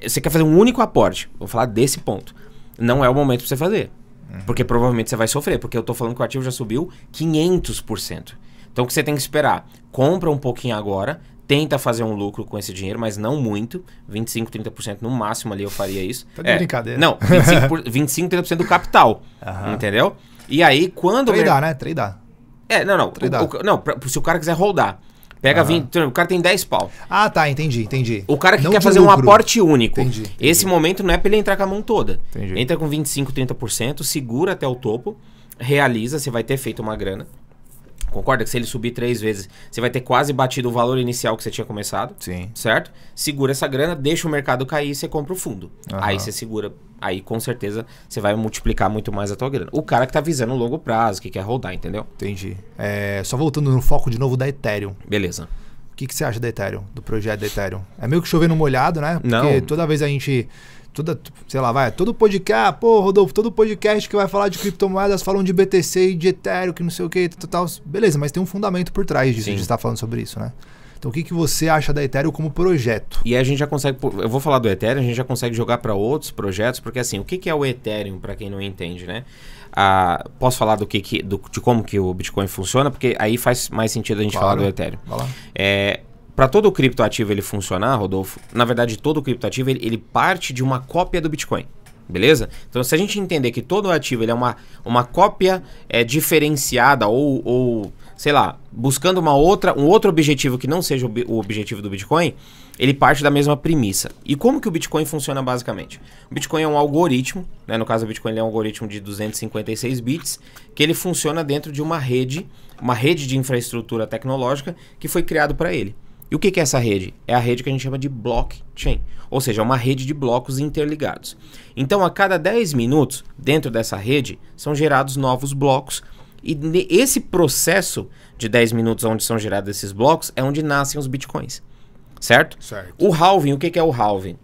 Você quer fazer um único aporte, vou falar desse ponto não é o momento para você fazer. Uhum. Porque provavelmente você vai sofrer, porque eu estou falando que o ativo já subiu 500%. Então o que você tem que esperar? Compra um pouquinho agora, tenta fazer um lucro com esse dinheiro, mas não muito. 25, 30% no máximo ali eu faria isso. tá de é, brincadeira. Não, 25, 25 30% do capital. Uhum. Entendeu? E aí quando. Tradar, né? Tradar. É, não, não. O, o, não, pra, se o cara quiser rodar. Pega ah. 20, o cara tem 10 pau. Ah, tá, entendi, entendi. O cara que não quer fazer lucro. um aporte único. Entendi, entendi. Esse momento não é para ele entrar com a mão toda. Entendi. Entra com 25, 30%, segura até o topo, realiza, você vai ter feito uma grana. Concorda que se ele subir três vezes, você vai ter quase batido o valor inicial que você tinha começado? Sim. Certo? Segura essa grana, deixa o mercado cair e você compra o fundo. Uhum. Aí você segura aí com certeza você vai multiplicar muito mais a tua grana. O cara que tá visando longo prazo, que quer rodar, entendeu? Entendi. É, só voltando no foco de novo da Ethereum. Beleza. O que, que você acha da Ethereum, do projeto da Ethereum? É meio que chovendo molhado, né? Porque Não. toda vez a gente. Toda, sei lá, vai, todo podcast, pô, Rodolfo, todo podcast que vai falar de criptomoedas falam de BTC e de Ethereum, que não sei o que, tal, tal. Beleza, mas tem um fundamento por trás disso, Sim. a gente está falando sobre isso, né? Então, o que, que você acha da Ethereum como projeto? E a gente já consegue, eu vou falar do Ethereum, a gente já consegue jogar para outros projetos, porque assim, o que, que é o Ethereum, para quem não entende, né? Ah, posso falar do que, que do, de como que o Bitcoin funciona, porque aí faz mais sentido a gente claro. falar do Ethereum. É, para todo criptoativo ele funcionar, Rodolfo, na verdade todo criptoativo ele, ele parte de uma cópia do Bitcoin. Beleza? Então, se a gente entender que todo ativo ele é uma, uma cópia é, diferenciada ou, ou sei lá, buscando uma outra, um outro objetivo que não seja o, o objetivo do Bitcoin, ele parte da mesma premissa. E como que o Bitcoin funciona basicamente? O Bitcoin é um algoritmo, né? no caso do Bitcoin ele é um algoritmo de 256 bits, que ele funciona dentro de uma rede, uma rede de infraestrutura tecnológica que foi criado para ele. E o que é essa rede? É a rede que a gente chama de blockchain, ou seja, uma rede de blocos interligados. Então, a cada 10 minutos, dentro dessa rede, são gerados novos blocos e esse processo de 10 minutos onde são gerados esses blocos é onde nascem os bitcoins. Certo? certo. O halving, o que, que é o halving?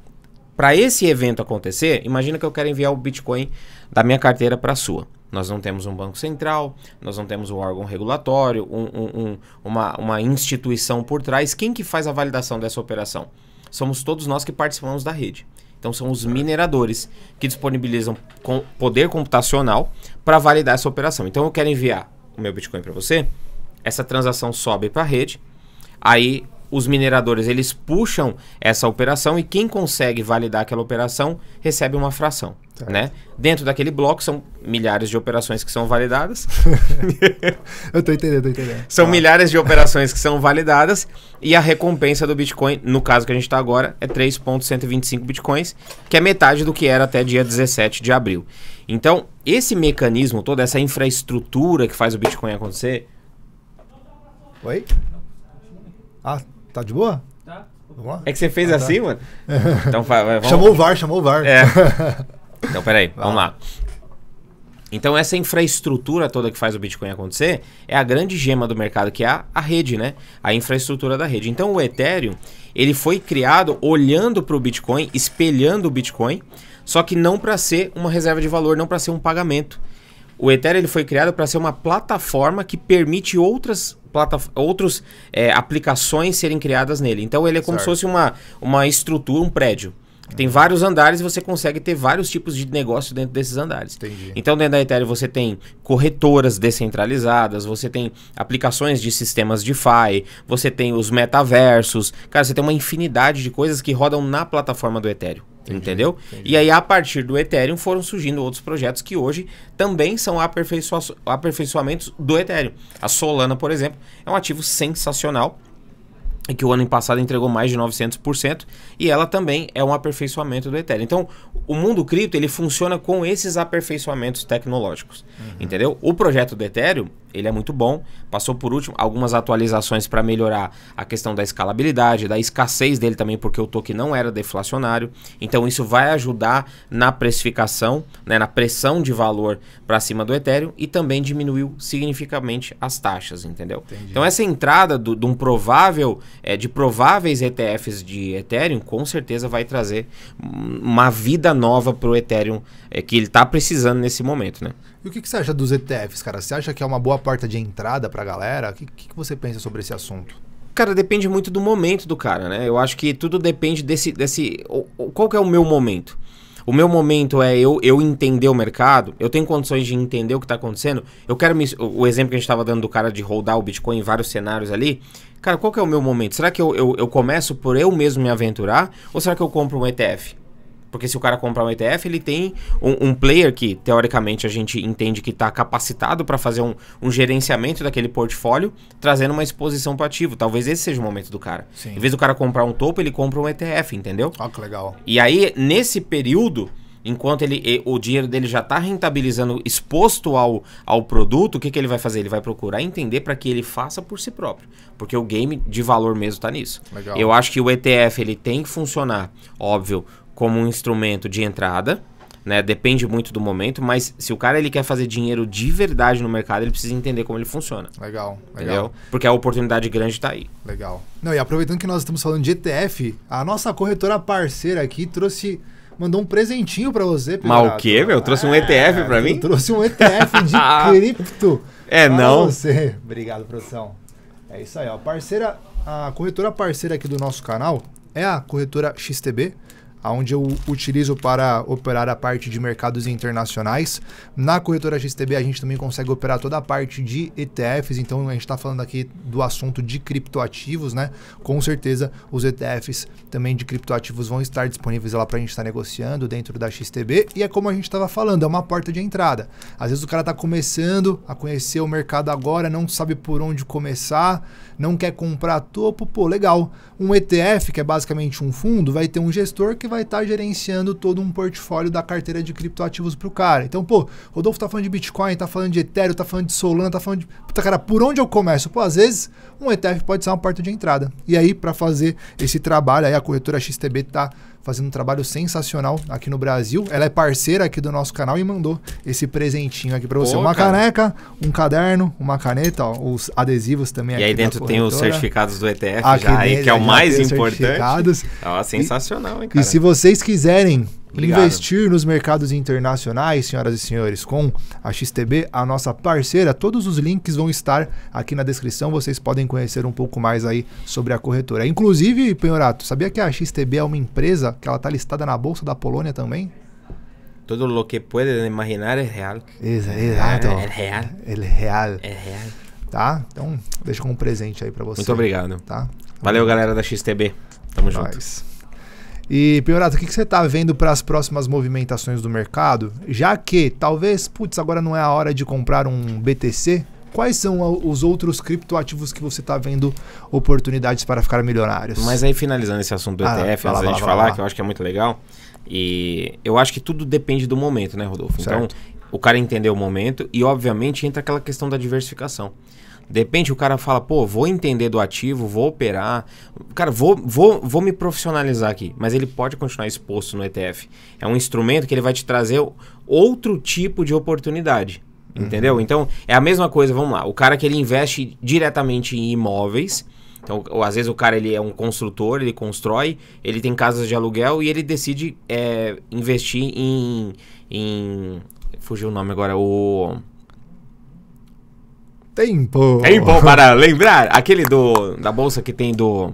Para esse evento acontecer, imagina que eu quero enviar o bitcoin da minha carteira para a sua. Nós não temos um banco central, nós não temos um órgão regulatório, um, um, um, uma, uma instituição por trás. Quem que faz a validação dessa operação? Somos todos nós que participamos da rede. Então são os mineradores que disponibilizam com poder computacional para validar essa operação. Então eu quero enviar o meu Bitcoin para você, essa transação sobe para a rede, aí os mineradores eles puxam essa operação e quem consegue validar aquela operação recebe uma fração. Né? Dentro daquele bloco são milhares de operações que são validadas. eu estou entendendo, entendendo. São ah. milhares de operações que são validadas e a recompensa do Bitcoin, no caso que a gente está agora, é 3.125 Bitcoins, que é metade do que era até dia 17 de abril. Então, esse mecanismo, toda essa infraestrutura que faz o Bitcoin acontecer. Oi? Ah, tá de boa? Tá. É que você fez ah, tá. assim, mano? Então, vai, vamos... Chamou o VAR, chamou o VAR. É. Então, peraí, vamos lá. Então, essa infraestrutura toda que faz o Bitcoin acontecer é a grande gema do mercado, que é a, a rede, né? A infraestrutura da rede. Então, o Ethereum, ele foi criado olhando para o Bitcoin, espelhando o Bitcoin, só que não para ser uma reserva de valor, não para ser um pagamento. O Ethereum ele foi criado para ser uma plataforma que permite outras outros, é, aplicações serem criadas nele. Então ele é como certo. se fosse uma, uma estrutura, um prédio. Tem vários andares e você consegue ter vários tipos de negócio dentro desses andares. Entendi. Então, dentro da Ethereum, você tem corretoras descentralizadas, você tem aplicações de sistemas DeFi, você tem os metaversos. Cara, você tem uma infinidade de coisas que rodam na plataforma do Ethereum. Entendi, entendeu? Entendi. E aí, a partir do Ethereum, foram surgindo outros projetos que hoje também são aperfeiçoamentos do Ethereum. A Solana, por exemplo, é um ativo sensacional é que o ano passado entregou mais de 900%, e ela também é um aperfeiçoamento do Ethereum. Então, o mundo cripto, ele funciona com esses aperfeiçoamentos tecnológicos, uhum. entendeu? O projeto do Ethereum, ele é muito bom, passou por último algumas atualizações para melhorar a questão da escalabilidade, da escassez dele também, porque o token não era deflacionário. Então, isso vai ajudar na precificação, né, na pressão de valor para cima do Ethereum e também diminuiu significativamente as taxas, entendeu? Entendi. Então, essa entrada do, de um provável é, de prováveis ETFs de Ethereum, com certeza vai trazer uma vida nova para o Ethereum é, que ele está precisando nesse momento, né? E o que, que, você acha dos ETFs, cara? Você acha que é uma boa porta de entrada para a galera? O que, que você pensa sobre esse assunto? Cara, depende muito do momento do cara, né? Eu acho que tudo depende desse. desse qual que é o meu momento? O meu momento é eu, eu entender o mercado, eu tenho condições de entender o que está acontecendo. Eu quero me, o exemplo que a gente estava dando do cara de rodar o Bitcoin em vários cenários ali. Cara, qual que é o meu momento? Será que eu, eu, eu começo por eu mesmo me aventurar? Ou será que eu compro um ETF? Porque se o cara comprar um ETF, ele tem um, um player que, teoricamente, a gente entende que está capacitado para fazer um, um, gerenciamento daquele portfólio, trazendo uma exposição para ativo. Talvez esse seja o momento do cara. Sim. Em vez do cara comprar um topo, ele compra um ETF, entendeu? Ó, oh, que legal. E aí, nesse período, enquanto ele, o dinheiro dele já está rentabilizando exposto ao, ao produto, o que, que ele vai fazer? Ele vai procurar entender para que ele faça por si próprio. Porque o game de valor mesmo está nisso. Legal. Eu acho que o ETF ele tem que funcionar, óbvio, como um instrumento de entrada, né? Depende muito do momento, mas se o cara ele quer fazer dinheiro de verdade no mercado, ele precisa entender como ele funciona. Legal, legal. Entendeu? Porque a oportunidade grande está aí. Legal. Não, e aproveitando que nós estamos falando de ETF, a nossa corretora parceira aqui trouxe mandou um presentinho para você, Pedro. Mas o quê, meu? Trouxe um é, ETF para mim? Trouxe um ETF de cripto. É, não. Você. Obrigado, produção. É isso aí, ó. Parceira, a corretora parceira aqui do nosso canal é a corretora XTB onde eu utilizo para operar a parte de mercados internacionais. Na corretora XTB a gente também consegue operar toda a parte de ETFs, então a gente está falando aqui do assunto de criptoativos, né? Com certeza os ETFs também de criptoativos vão estar disponíveis lá para a gente estar tá negociando dentro da XTB e é como a gente estava falando, é uma porta de entrada. Às vezes o cara está começando a conhecer o mercado agora, não sabe por onde começar, não quer comprar topo, pô, legal. Um ETF, que é basicamente um fundo, vai ter um gestor que vai estar tá gerenciando todo um portfólio da carteira de criptoativos para o cara. Então, pô, Rodolfo tá falando de Bitcoin, tá falando de Ethereum, tá falando de Solana, tá falando de. Puta, cara, por onde eu começo? Pô, às vezes um ETF pode ser uma porta de entrada. E aí, para fazer esse trabalho, aí a corretora XTB tá fazendo um trabalho sensacional aqui no Brasil. Ela é parceira aqui do nosso canal e mandou esse presentinho aqui para você. Pô, uma cara. caneca, um caderno, uma caneta, ó, os adesivos também. E aí dentro tem os certificados do ETF aqui já, aí, que é o mais importante. É sensacional, hein, cara. E se vocês quiserem Obrigado. investir nos mercados internacionais, senhoras e senhores, com a XTB, a nossa parceira. Todos os links vão estar aqui na descrição, vocês podem conhecer um pouco mais aí sobre a corretora. Inclusive, Penhorato, sabia que a XTB é uma empresa que ela está listada na Bolsa da Polônia também? Todo lo que puede imaginar é real. Exato. É real. É real. É real. Tá? Então, deixa como presente aí para você. Muito obrigado. Tá? Valeu, galera da XTB. Tamo é junto. E, Piorato, o que, que você está vendo para as próximas movimentações do mercado? Já que, talvez, putz, agora não é a hora de comprar um BTC, quais são os outros criptoativos que você está vendo oportunidades para ficar milionários? Mas aí, finalizando esse assunto do ah, ETF, antes da gente falar, que eu acho que é muito legal, e eu acho que tudo depende do momento, né, Rodolfo? Então, certo. Então, o cara entendeu o momento e, obviamente, entra aquela questão da diversificação. De repente o cara fala, pô, vou entender do ativo, vou operar, cara, vou, vou, vou me profissionalizar aqui. Mas ele pode continuar exposto no ETF. É um instrumento que ele vai te trazer outro tipo de oportunidade. Uhum. Entendeu? Então, é a mesma coisa, vamos lá. O cara que ele investe diretamente em imóveis, então, às vezes o cara ele é um construtor, ele constrói, ele tem casas de aluguel e ele decide é, investir em, em. Fugiu o nome agora, o. Tempo. Tempo para lembrar. Aquele do da bolsa que tem do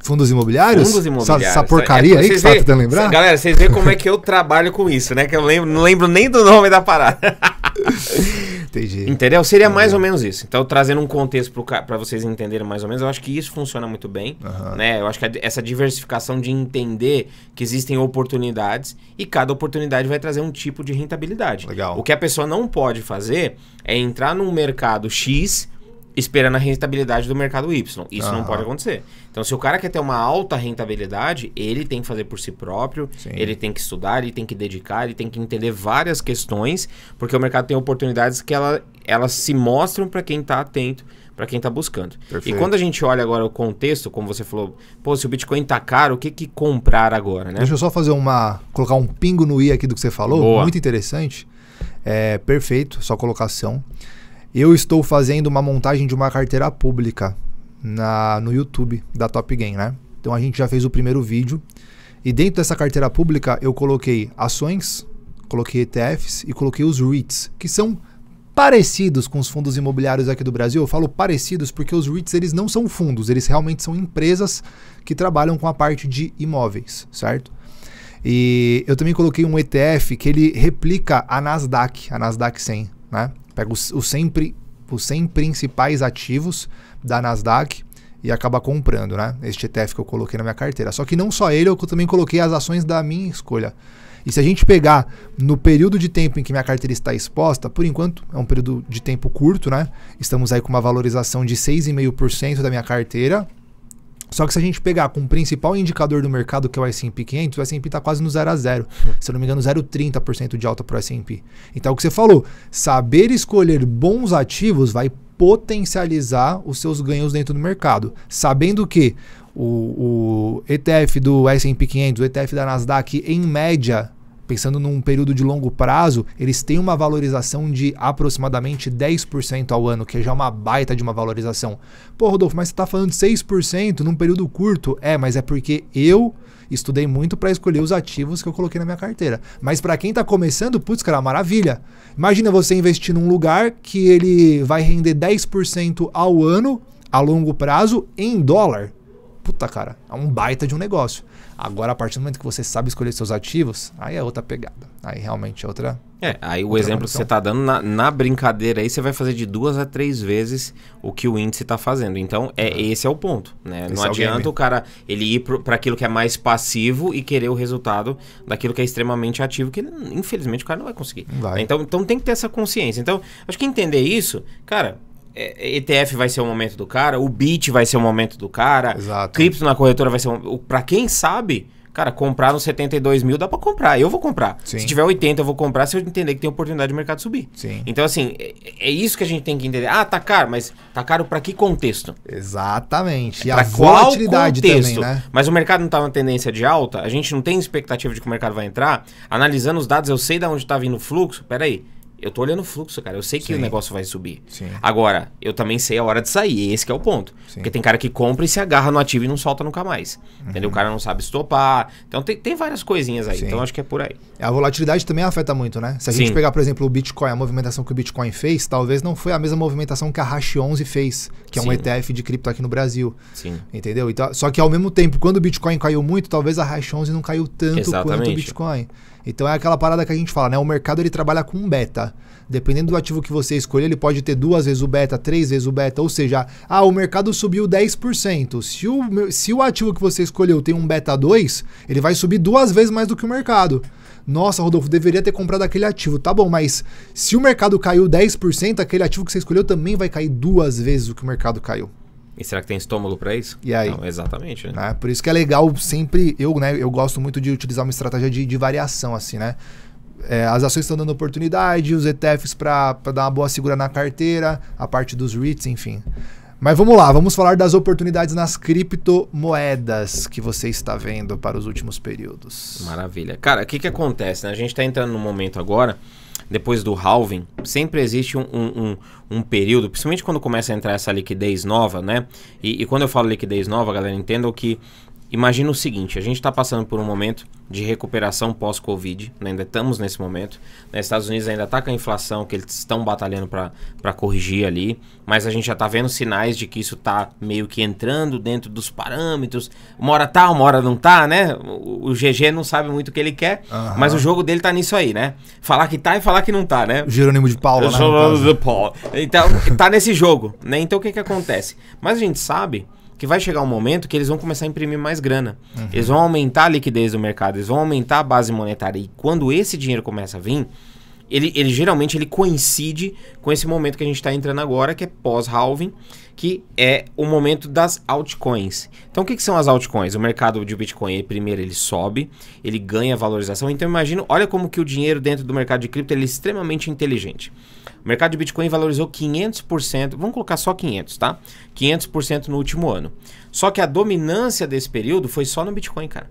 Fundos imobiliários? Fundos imobiliários. Essa, essa porcaria é, é, aí que você tá tentando lembrar? Galera, vocês veem como é que eu trabalho com isso, né? Que eu lembro, não lembro nem do nome da parada. Entendi. Entendeu? Seria mais ou menos isso. Então, trazendo um contexto para vocês entenderem mais ou menos, eu acho que isso funciona muito bem. Uhum. Né? Eu acho que essa diversificação de entender que existem oportunidades e cada oportunidade vai trazer um tipo de rentabilidade. Legal. O que a pessoa não pode fazer é entrar num mercado X esperando a rentabilidade do mercado Y. Isso ah. não pode acontecer. Então, se o cara quer ter uma alta rentabilidade, ele tem que fazer por si próprio, Sim. ele tem que estudar, ele tem que dedicar, ele tem que entender várias questões, porque o mercado tem oportunidades que ela, elas se mostram para quem está atento, para quem está buscando. Perfeito. E quando a gente olha agora o contexto, como você falou, pô, se o Bitcoin está caro, o que, que comprar agora, né? Deixa eu só fazer uma. colocar um pingo no i aqui do que você falou, Boa. muito interessante. É, perfeito, só colocação. Eu estou fazendo uma montagem de uma carteira pública na, no YouTube da Top Game, né? Então a gente já fez o primeiro vídeo. E dentro dessa carteira pública eu coloquei ações, coloquei ETFs e coloquei os REITs, que são parecidos com os fundos imobiliários aqui do Brasil. Eu falo parecidos porque os REITs eles não são fundos, eles realmente são empresas que trabalham com a parte de imóveis, certo? E eu também coloquei um ETF que ele replica a Nasdaq, a Nasdaq 100, né? Pega os, 100, os 100 principais ativos da Nasdaq e acaba comprando, né? Este ETF que eu coloquei na minha carteira. Só que não só ele, eu também coloquei as ações da minha escolha. E se a gente pegar no período de tempo em que minha carteira está exposta, por enquanto é um período de tempo curto, né? Estamos aí com uma valorização de 6,5% da minha carteira, só que se a gente pegar com o principal indicador do mercado, que é o S&P 500, o S&P está quase no 0 a 0. Se eu não me engano, 0,30% de alta para o S&P. Então, é o que você falou, saber escolher bons ativos vai potencializar os seus ganhos dentro do mercado. Sabendo que o, o ETF do S&P 500, o ETF da Nasdaq, em média, pensando num período de longo prazo, eles têm uma valorização de aproximadamente 10% ao ano, que é já é uma baita de uma valorização. Pô, Rodolfo, mas você está falando de 6% num período curto? É, mas é porque eu estudei muito para escolher os ativos que eu coloquei na minha carteira. Mas para quem está começando, putz, cara, maravilha. Imagina você investir num lugar que ele vai render 10% ao ano, a longo prazo, em dólar. Puta, cara, é um baita de um negócio. Agora, a partir do momento que você sabe escolher seus ativos, aí é outra pegada. Aí realmente é outra. É, aí o exemplo que você está dando na, na, brincadeira aí, você vai fazer de duas a três vezes o que o índice está fazendo. Então, é, é, esse é o ponto. Né? Esse Não é adianta o, o, cara ele ir para aquilo que é mais passivo e querer o resultado daquilo que é extremamente ativo, que infelizmente o cara não vai conseguir. Vai. Então, então tem que ter essa consciência. Então, acho que entender isso, cara, é, ETF vai ser o momento do cara, o BIT vai ser o momento do cara, Exato. cripto na corretora vai ser o Para quem sabe, cara, comprar nos 72 mil dá para comprar. Eu vou comprar. Sim. Se tiver 80, eu vou comprar se eu entender que tem oportunidade de mercado subir. Sim. Então, assim, é, é, isso que a gente tem que entender. Ah, tá caro, mas tá caro para que contexto? Exatamente. Para pra a qual volatilidade contexto? também, né? Mas o mercado não tá numa tendência de alta, a gente não tem expectativa de que o mercado vai entrar. Analisando os dados, eu sei de onde tá vindo o fluxo. Peraí. aí eu tô olhando o fluxo, cara. Eu sei que Sim. o negócio vai subir. Sim. Agora, eu também sei a hora de sair. Esse é o ponto. Sim. Porque tem cara que compra e se agarra no ativo e não solta nunca mais. Uhum. Entendeu? O uhum. cara não sabe estopar. Então tem, tem várias coisinhas aí. Então acho que é por aí. A volatilidade também afeta muito, né? Se a gente pegar, por exemplo, o Bitcoin, a movimentação que o Bitcoin fez, talvez não foi a mesma movimentação que a Hash 11 fez, que é um ETF de cripto aqui no Brasil. Sim. Entendeu? Então, só que ao mesmo tempo, quando o Bitcoin caiu muito, talvez a Hash 11 não caiu tanto Exatamente. quanto o Bitcoin. Então é aquela parada que a gente fala, né? O mercado ele trabalha com beta. Dependendo do ativo que você escolher, ele pode ter duas vezes o beta, três vezes o beta, ou seja, ah, o mercado subiu 10%. Se o, se o ativo que você escolheu tem um beta 2, ele vai subir duas vezes mais do que o mercado. Nossa, Rodolfo, deveria ter comprado aquele ativo. Tá bom, mas se o mercado caiu 10%, aquele ativo que você escolheu também vai cair duas vezes o que o mercado caiu. E será que tem estômago para isso? E aí? Não, exatamente, né? né? Por isso que é legal sempre. Eu, né, eu gosto muito de utilizar uma estratégia de, de variação, assim, né? É, as ações estão dando oportunidade, os ETFs para dar uma boa segura na carteira, a parte dos REITs, enfim. Mas vamos lá, vamos falar das oportunidades nas criptomoedas que você está vendo para os últimos períodos. Maravilha. Cara, o que, que acontece? Né? A gente está entrando num momento agora depois do halving, sempre existe um, um, um, um período, principalmente quando começa a entrar essa liquidez nova, né? E, e quando eu falo liquidez nova, galera, entendam que imagina o seguinte: a gente está passando por um momento de recuperação pós-Covid, né? ainda estamos nesse momento. Né? Estados Unidos ainda está com a inflação que eles estão batalhando para corrigir ali, mas a gente já está vendo sinais de que isso está meio que entrando dentro dos parâmetros. Uma hora tá, uma hora não tá, né? O, o GG não sabe muito o que ele quer, mas o jogo dele tá nisso aí, né? Falar que tá e falar que não tá, né? O Jerônimo de Paula. Né, Jerônimo de Paula. Então, tá nesse jogo, né? Então o que que acontece? Mas a gente sabe que vai chegar um momento que eles vão começar a imprimir mais grana. Uhum. Eles vão aumentar a liquidez do mercado, eles vão aumentar a base monetária. E quando esse dinheiro começa a vir, ele, ele geralmente ele coincide com esse momento que a gente está entrando agora, que é pós-halving, que é o momento das altcoins. Então, o que, que, são as altcoins? O mercado de Bitcoin, ele, primeiro, ele sobe, ele ganha valorização. Então, imagina, olha como que o dinheiro dentro do mercado de cripto ele é extremamente inteligente. O mercado de Bitcoin valorizou 500%, vamos colocar só 500, tá? 500% no último ano. Só que a dominância desse período foi só no Bitcoin, cara.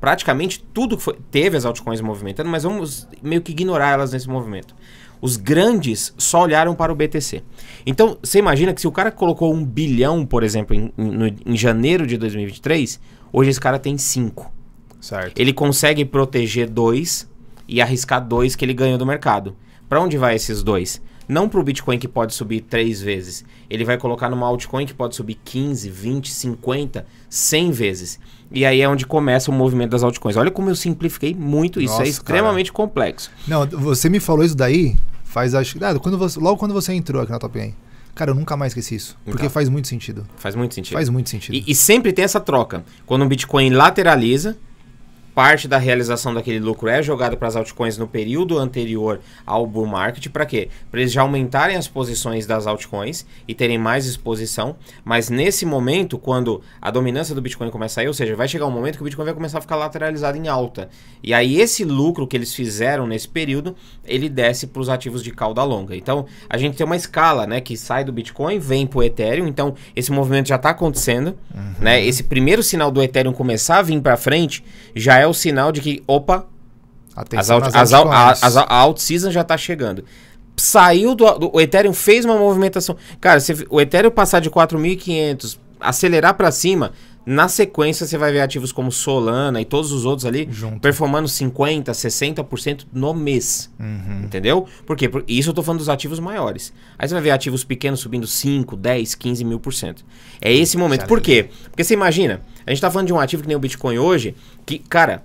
Praticamente tudo que foi, teve as altcoins movimentando, mas vamos meio que ignorar elas nesse movimento. Os grandes só olharam para o BTC. Então, você imagina que se o cara colocou um bilhão, por exemplo, em, em, em janeiro de 2023, hoje esse cara tem cinco. Certo. Ele consegue proteger dois e arriscar dois que ele ganhou do mercado. Para onde vai esses dois? não para o Bitcoin que pode subir três vezes. Ele vai colocar numa altcoin que pode subir 15, 20, 50, 100 vezes. E aí é onde começa o movimento das altcoins. Olha como eu simplifiquei muito isso. É Nossa, é extremamente cara. complexo. Não, você me falou isso daí faz acho ah, quando você, logo quando você entrou aqui na Top 100. Cara, eu nunca mais esqueci isso. Porque então, faz muito sentido. Faz muito sentido. Faz muito sentido. E, e sempre tem essa troca. Quando o Bitcoin lateraliza, parte da realização daquele lucro é jogado para as altcoins no período anterior ao bull market, para quê? Para eles já aumentarem as posições das altcoins e terem mais exposição, mas nesse momento, quando a dominância do Bitcoin começa a ir, ou seja, vai chegar um momento que o Bitcoin vai começar a ficar lateralizado em alta. E aí esse lucro que eles fizeram nesse período, ele desce para os ativos de cauda longa. Então, a gente tem uma escala, né, que sai do Bitcoin, vem para o Ethereum, então esse movimento já está acontecendo, uhum. né? Esse primeiro sinal do Ethereum começar a vir para frente, já é o sinal de que, opa, as, out, a, season já está chegando. Saiu do, do, O Ethereum fez uma movimentação. Cara, se o Ethereum passar de 4.500, acelerar para cima, na sequência, você vai ver ativos como Solana e todos os outros ali Junto. performando 50%, 60% no mês. Uhum. Entendeu? Por quê? Por, isso eu estou falando dos ativos maiores. Aí você vai ver ativos pequenos subindo 5, 10, 15 mil por cento. É esse uhum. momento. Por quê? Porque você imagina, a gente está falando de um ativo que nem o Bitcoin hoje, que, cara,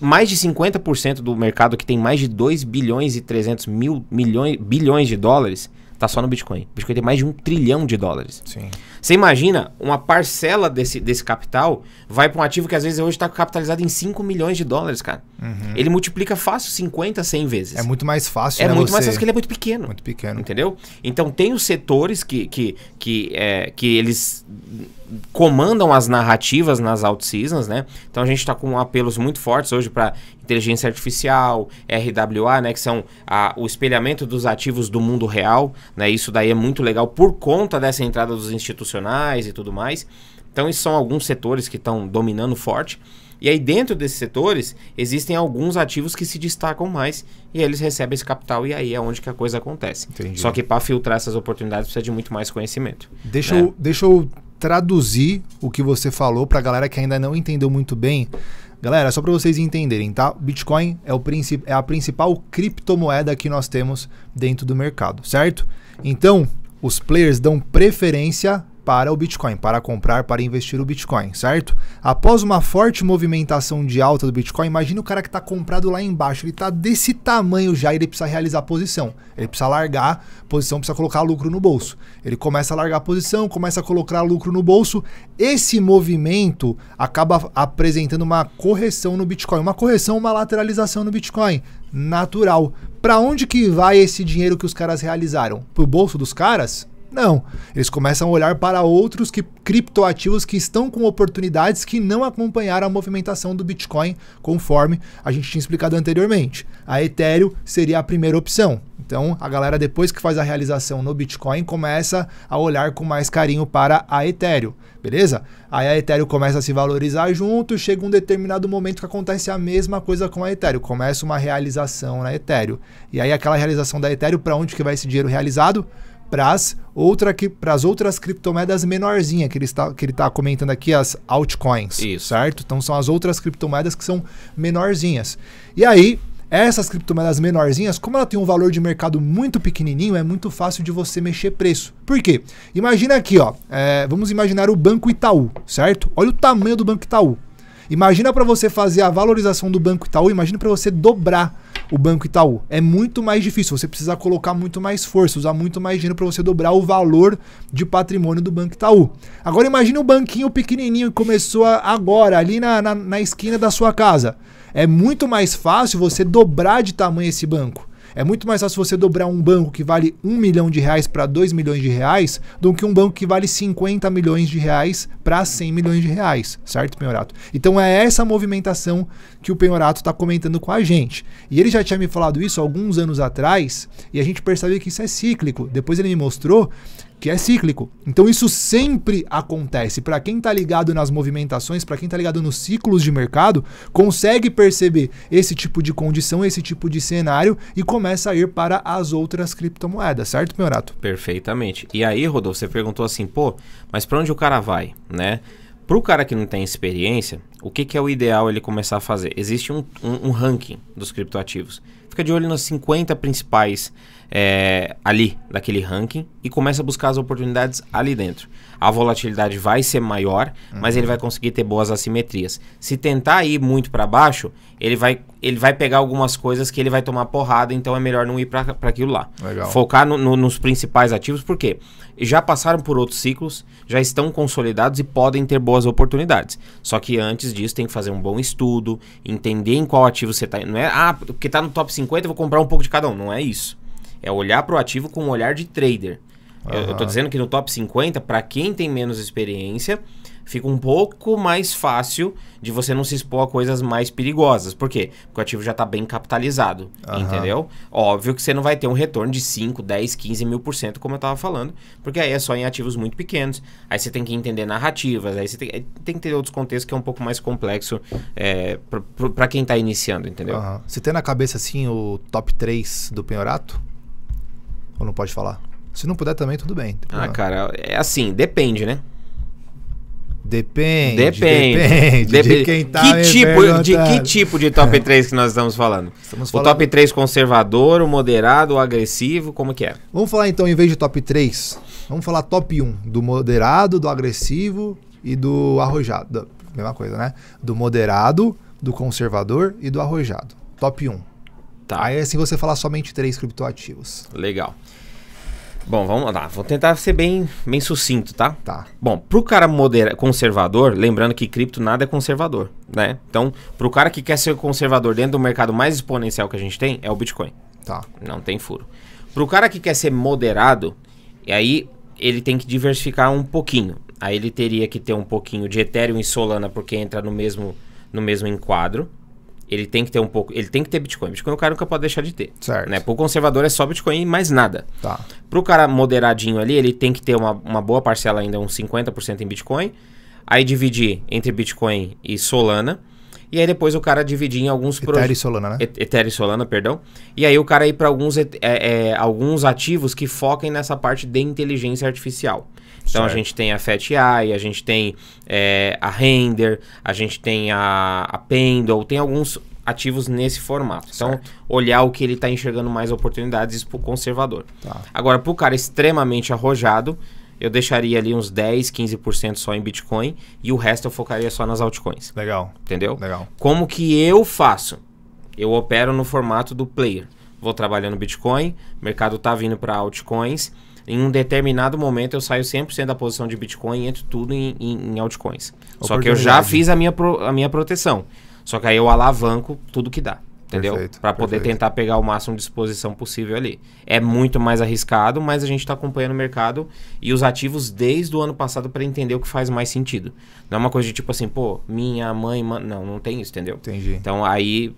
mais de 50% do mercado que tem mais de 2 bilhões e 300 mil milhões, bilhões de dólares, tá só no Bitcoin. O Bitcoin tem mais de um trilhão de dólares. Sim. Você imagina, uma parcela desse, desse capital vai para um ativo que às vezes hoje está capitalizado em 5 milhões de dólares, cara. Uhum. Ele multiplica fácil 50, 100 vezes. É muito mais fácil, É né, muito você... mais fácil porque ele é muito pequeno. Muito pequeno. Entendeu? Então, tem os setores que, que, que, é, que eles comandam as narrativas nas out-seasons, né? Então, a gente está com apelos muito fortes hoje para inteligência artificial, RWA, né? Que são a, o espelhamento dos ativos do mundo real, né? Isso daí é muito legal por conta dessa entrada dos institutos institucionais e tudo mais. Então, esses são alguns setores que estão dominando forte. E aí, dentro desses setores, existem alguns ativos que se destacam mais e eles recebem esse capital e aí é onde que a coisa acontece. Entendi. Só que para filtrar essas oportunidades precisa de muito mais conhecimento. Deixa, né? eu, deixa eu traduzir o que você falou para a galera que ainda não entendeu muito bem. Galera, só para vocês entenderem, tá? Bitcoin é, o é a principal criptomoeda que nós temos dentro do mercado, certo? Então, os players dão preferência para o Bitcoin, para comprar, para investir o Bitcoin, certo? Após uma forte movimentação de alta do Bitcoin, imagina o cara que está comprado lá embaixo, ele está desse tamanho já, ele precisa realizar a posição, ele precisa largar a posição, precisa colocar lucro no bolso. Ele começa a largar a posição, começa a colocar lucro no bolso. Esse movimento acaba apresentando uma correção no Bitcoin, uma correção, uma lateralização no Bitcoin, natural. Para onde que vai esse dinheiro que os caras realizaram? Pro bolso dos caras? Não, eles começam a olhar para outros que, criptoativos que estão com oportunidades que não acompanharam a movimentação do Bitcoin, conforme a gente tinha explicado anteriormente. A Ethereum seria a primeira opção. Então, a galera, depois que faz a realização no Bitcoin, começa a olhar com mais carinho para a Ethereum, beleza? Aí a Ethereum começa a se valorizar junto, chega um determinado momento que acontece a mesma coisa com a Ethereum, começa uma realização na Ethereum. E aí aquela realização da Ethereum, para onde que vai esse dinheiro realizado? para as outra, outras criptomoedas menorzinhas que ele está que ele tá comentando aqui as altcoins, Isso. certo? Então são as outras criptomoedas que são menorzinhas. E aí essas criptomoedas menorzinhas, como ela tem um valor de mercado muito pequenininho, é muito fácil de você mexer preço. Por quê? Imagina aqui, ó. É, vamos imaginar o Banco Itaú, certo? Olha o tamanho do Banco Itaú. Imagina para você fazer a valorização do Banco Itaú, imagina para você dobrar o Banco Itaú. É muito mais difícil, você precisa colocar muito mais força, usar muito mais dinheiro para você dobrar o valor de patrimônio do Banco Itaú. Agora imagine um banquinho pequenininho que começou agora, ali na, na, na esquina da sua casa. É muito mais fácil você dobrar de tamanho esse banco. É muito mais fácil você dobrar um banco que vale 1 milhão de reais para 2 milhões de reais do que um banco que vale 50 milhões de reais para 100 milhões de reais, certo, Penhorato? Então é essa movimentação que o Penhorato está comentando com a gente. E ele já tinha me falado isso alguns anos atrás e a gente percebeu que isso é cíclico. Depois ele me mostrou que é cíclico. Então isso sempre acontece. Para quem está ligado nas movimentações, para quem está ligado nos ciclos de mercado, consegue perceber esse tipo de condição, esse tipo de cenário e começa a ir para as outras criptomoedas, certo, meu rato? Perfeitamente. E aí, Rodolfo, você perguntou assim, pô, mas para onde o cara vai, né? Para o cara que não tem experiência, o que, que, é o ideal ele começar a fazer? Existe um, um, um ranking dos criptoativos. Fica de olho nas 50 principais é, ali daquele ranking e começa a buscar as oportunidades ali dentro. A volatilidade vai ser maior, uhum. mas ele vai conseguir ter boas assimetrias. Se tentar ir muito para baixo, ele vai, ele vai pegar algumas coisas que ele vai tomar porrada, então é melhor não ir para aquilo lá. Legal. Focar no, no, nos principais ativos, porque já passaram por outros ciclos, já estão consolidados e podem ter boas oportunidades. Só que antes disso tem que fazer um bom estudo, entender em qual ativo você está. Não é, ah, porque está no top 50, eu vou comprar um pouco de cada um. Não é isso. É olhar para o ativo com um olhar de trader. Uhum. Eu estou dizendo que no top 50, para quem tem menos experiência, fica um pouco mais fácil de você não se expor a coisas mais perigosas. Por quê? Porque o ativo já está bem capitalizado, uhum. entendeu? Óbvio que você não vai ter um retorno de 5, 10, 15 mil por cento, como eu estava falando, porque aí é só em ativos muito pequenos. Aí você tem que entender narrativas, aí você tem, tem que ter outros contextos que é um pouco mais complexo é, para quem está iniciando, entendeu? Uhum. Você tem na cabeça, assim, o top 3 do penhorato? Ou não pode falar? Se não puder também, tudo bem. Ah, cara, é assim, depende, né? Depende. Depende. Depende, de quem tá que tipo, De que tipo de top 3 que nós estamos falando? Estamos o top 3 conservador, o moderado, o agressivo, como que é? Vamos falar então, em vez de top 3, vamos falar top 1. Do moderado, do agressivo e do arrojado. Mesma coisa, né? Do moderado, do conservador e do arrojado. Top 1. Tá. Aí assim você falar somente três criptoativos. Legal. Bom, vamos lá. Vou tentar ser bem, bem sucinto, tá? Tá. Bom, pro cara modera conservador, lembrando que cripto nada é conservador, né? Então, pro cara que quer ser conservador dentro do mercado mais exponencial que a gente tem, é o Bitcoin. Tá. Não tem furo. Pro cara que quer ser moderado, e aí ele tem que diversificar um pouquinho. Aí ele teria que ter um pouquinho de Ethereum e Solana porque entra no mesmo no mesmo enquadro, ele tem que ter um pouco, ele tem que ter Bitcoin. Bitcoin o cara nunca pode deixar de ter. Certo. Né? o conservador é só Bitcoin e mais nada. Tá. o cara moderadinho ali, ele tem que ter uma, uma boa parcela ainda, uns 50% em Bitcoin. Aí dividir entre Bitcoin e Solana. E aí depois o cara dividir em alguns... Ethereum e Solana, né? Ethereum e Solana, perdão. E aí o cara ir para alguns, é, é, alguns ativos que foquem nessa parte de inteligência artificial. Então certo. a gente tem a FatEye, a gente tem é, a Render, a gente tem a, a Pendle, tem alguns ativos nesse formato. Então, certo. olhar o que ele está enxergando mais oportunidades, isso para o conservador. Tá. Agora, para o cara extremamente arrojado, eu deixaria ali uns 10, 15% só em Bitcoin e o resto eu focaria só nas altcoins. Legal. Entendeu? Legal. Como que eu faço? Eu opero no formato do player. Vou trabalhando Bitcoin, mercado tá vindo para altcoins. Em um determinado momento eu saio 100% da posição de Bitcoin e entro tudo em, em, em altcoins. Só que eu já fiz a minha, pro, a minha proteção. Só que aí eu alavanco tudo que dá entendeu? Para poder perfeito. tentar pegar o máximo de exposição possível ali. É muito mais arriscado, mas a gente está acompanhando o mercado e os ativos desde o ano passado para entender o que faz mais sentido. Não é uma coisa de tipo assim, pô, minha mãe, man... não, não tem isso, entendeu? Entendi. Então aí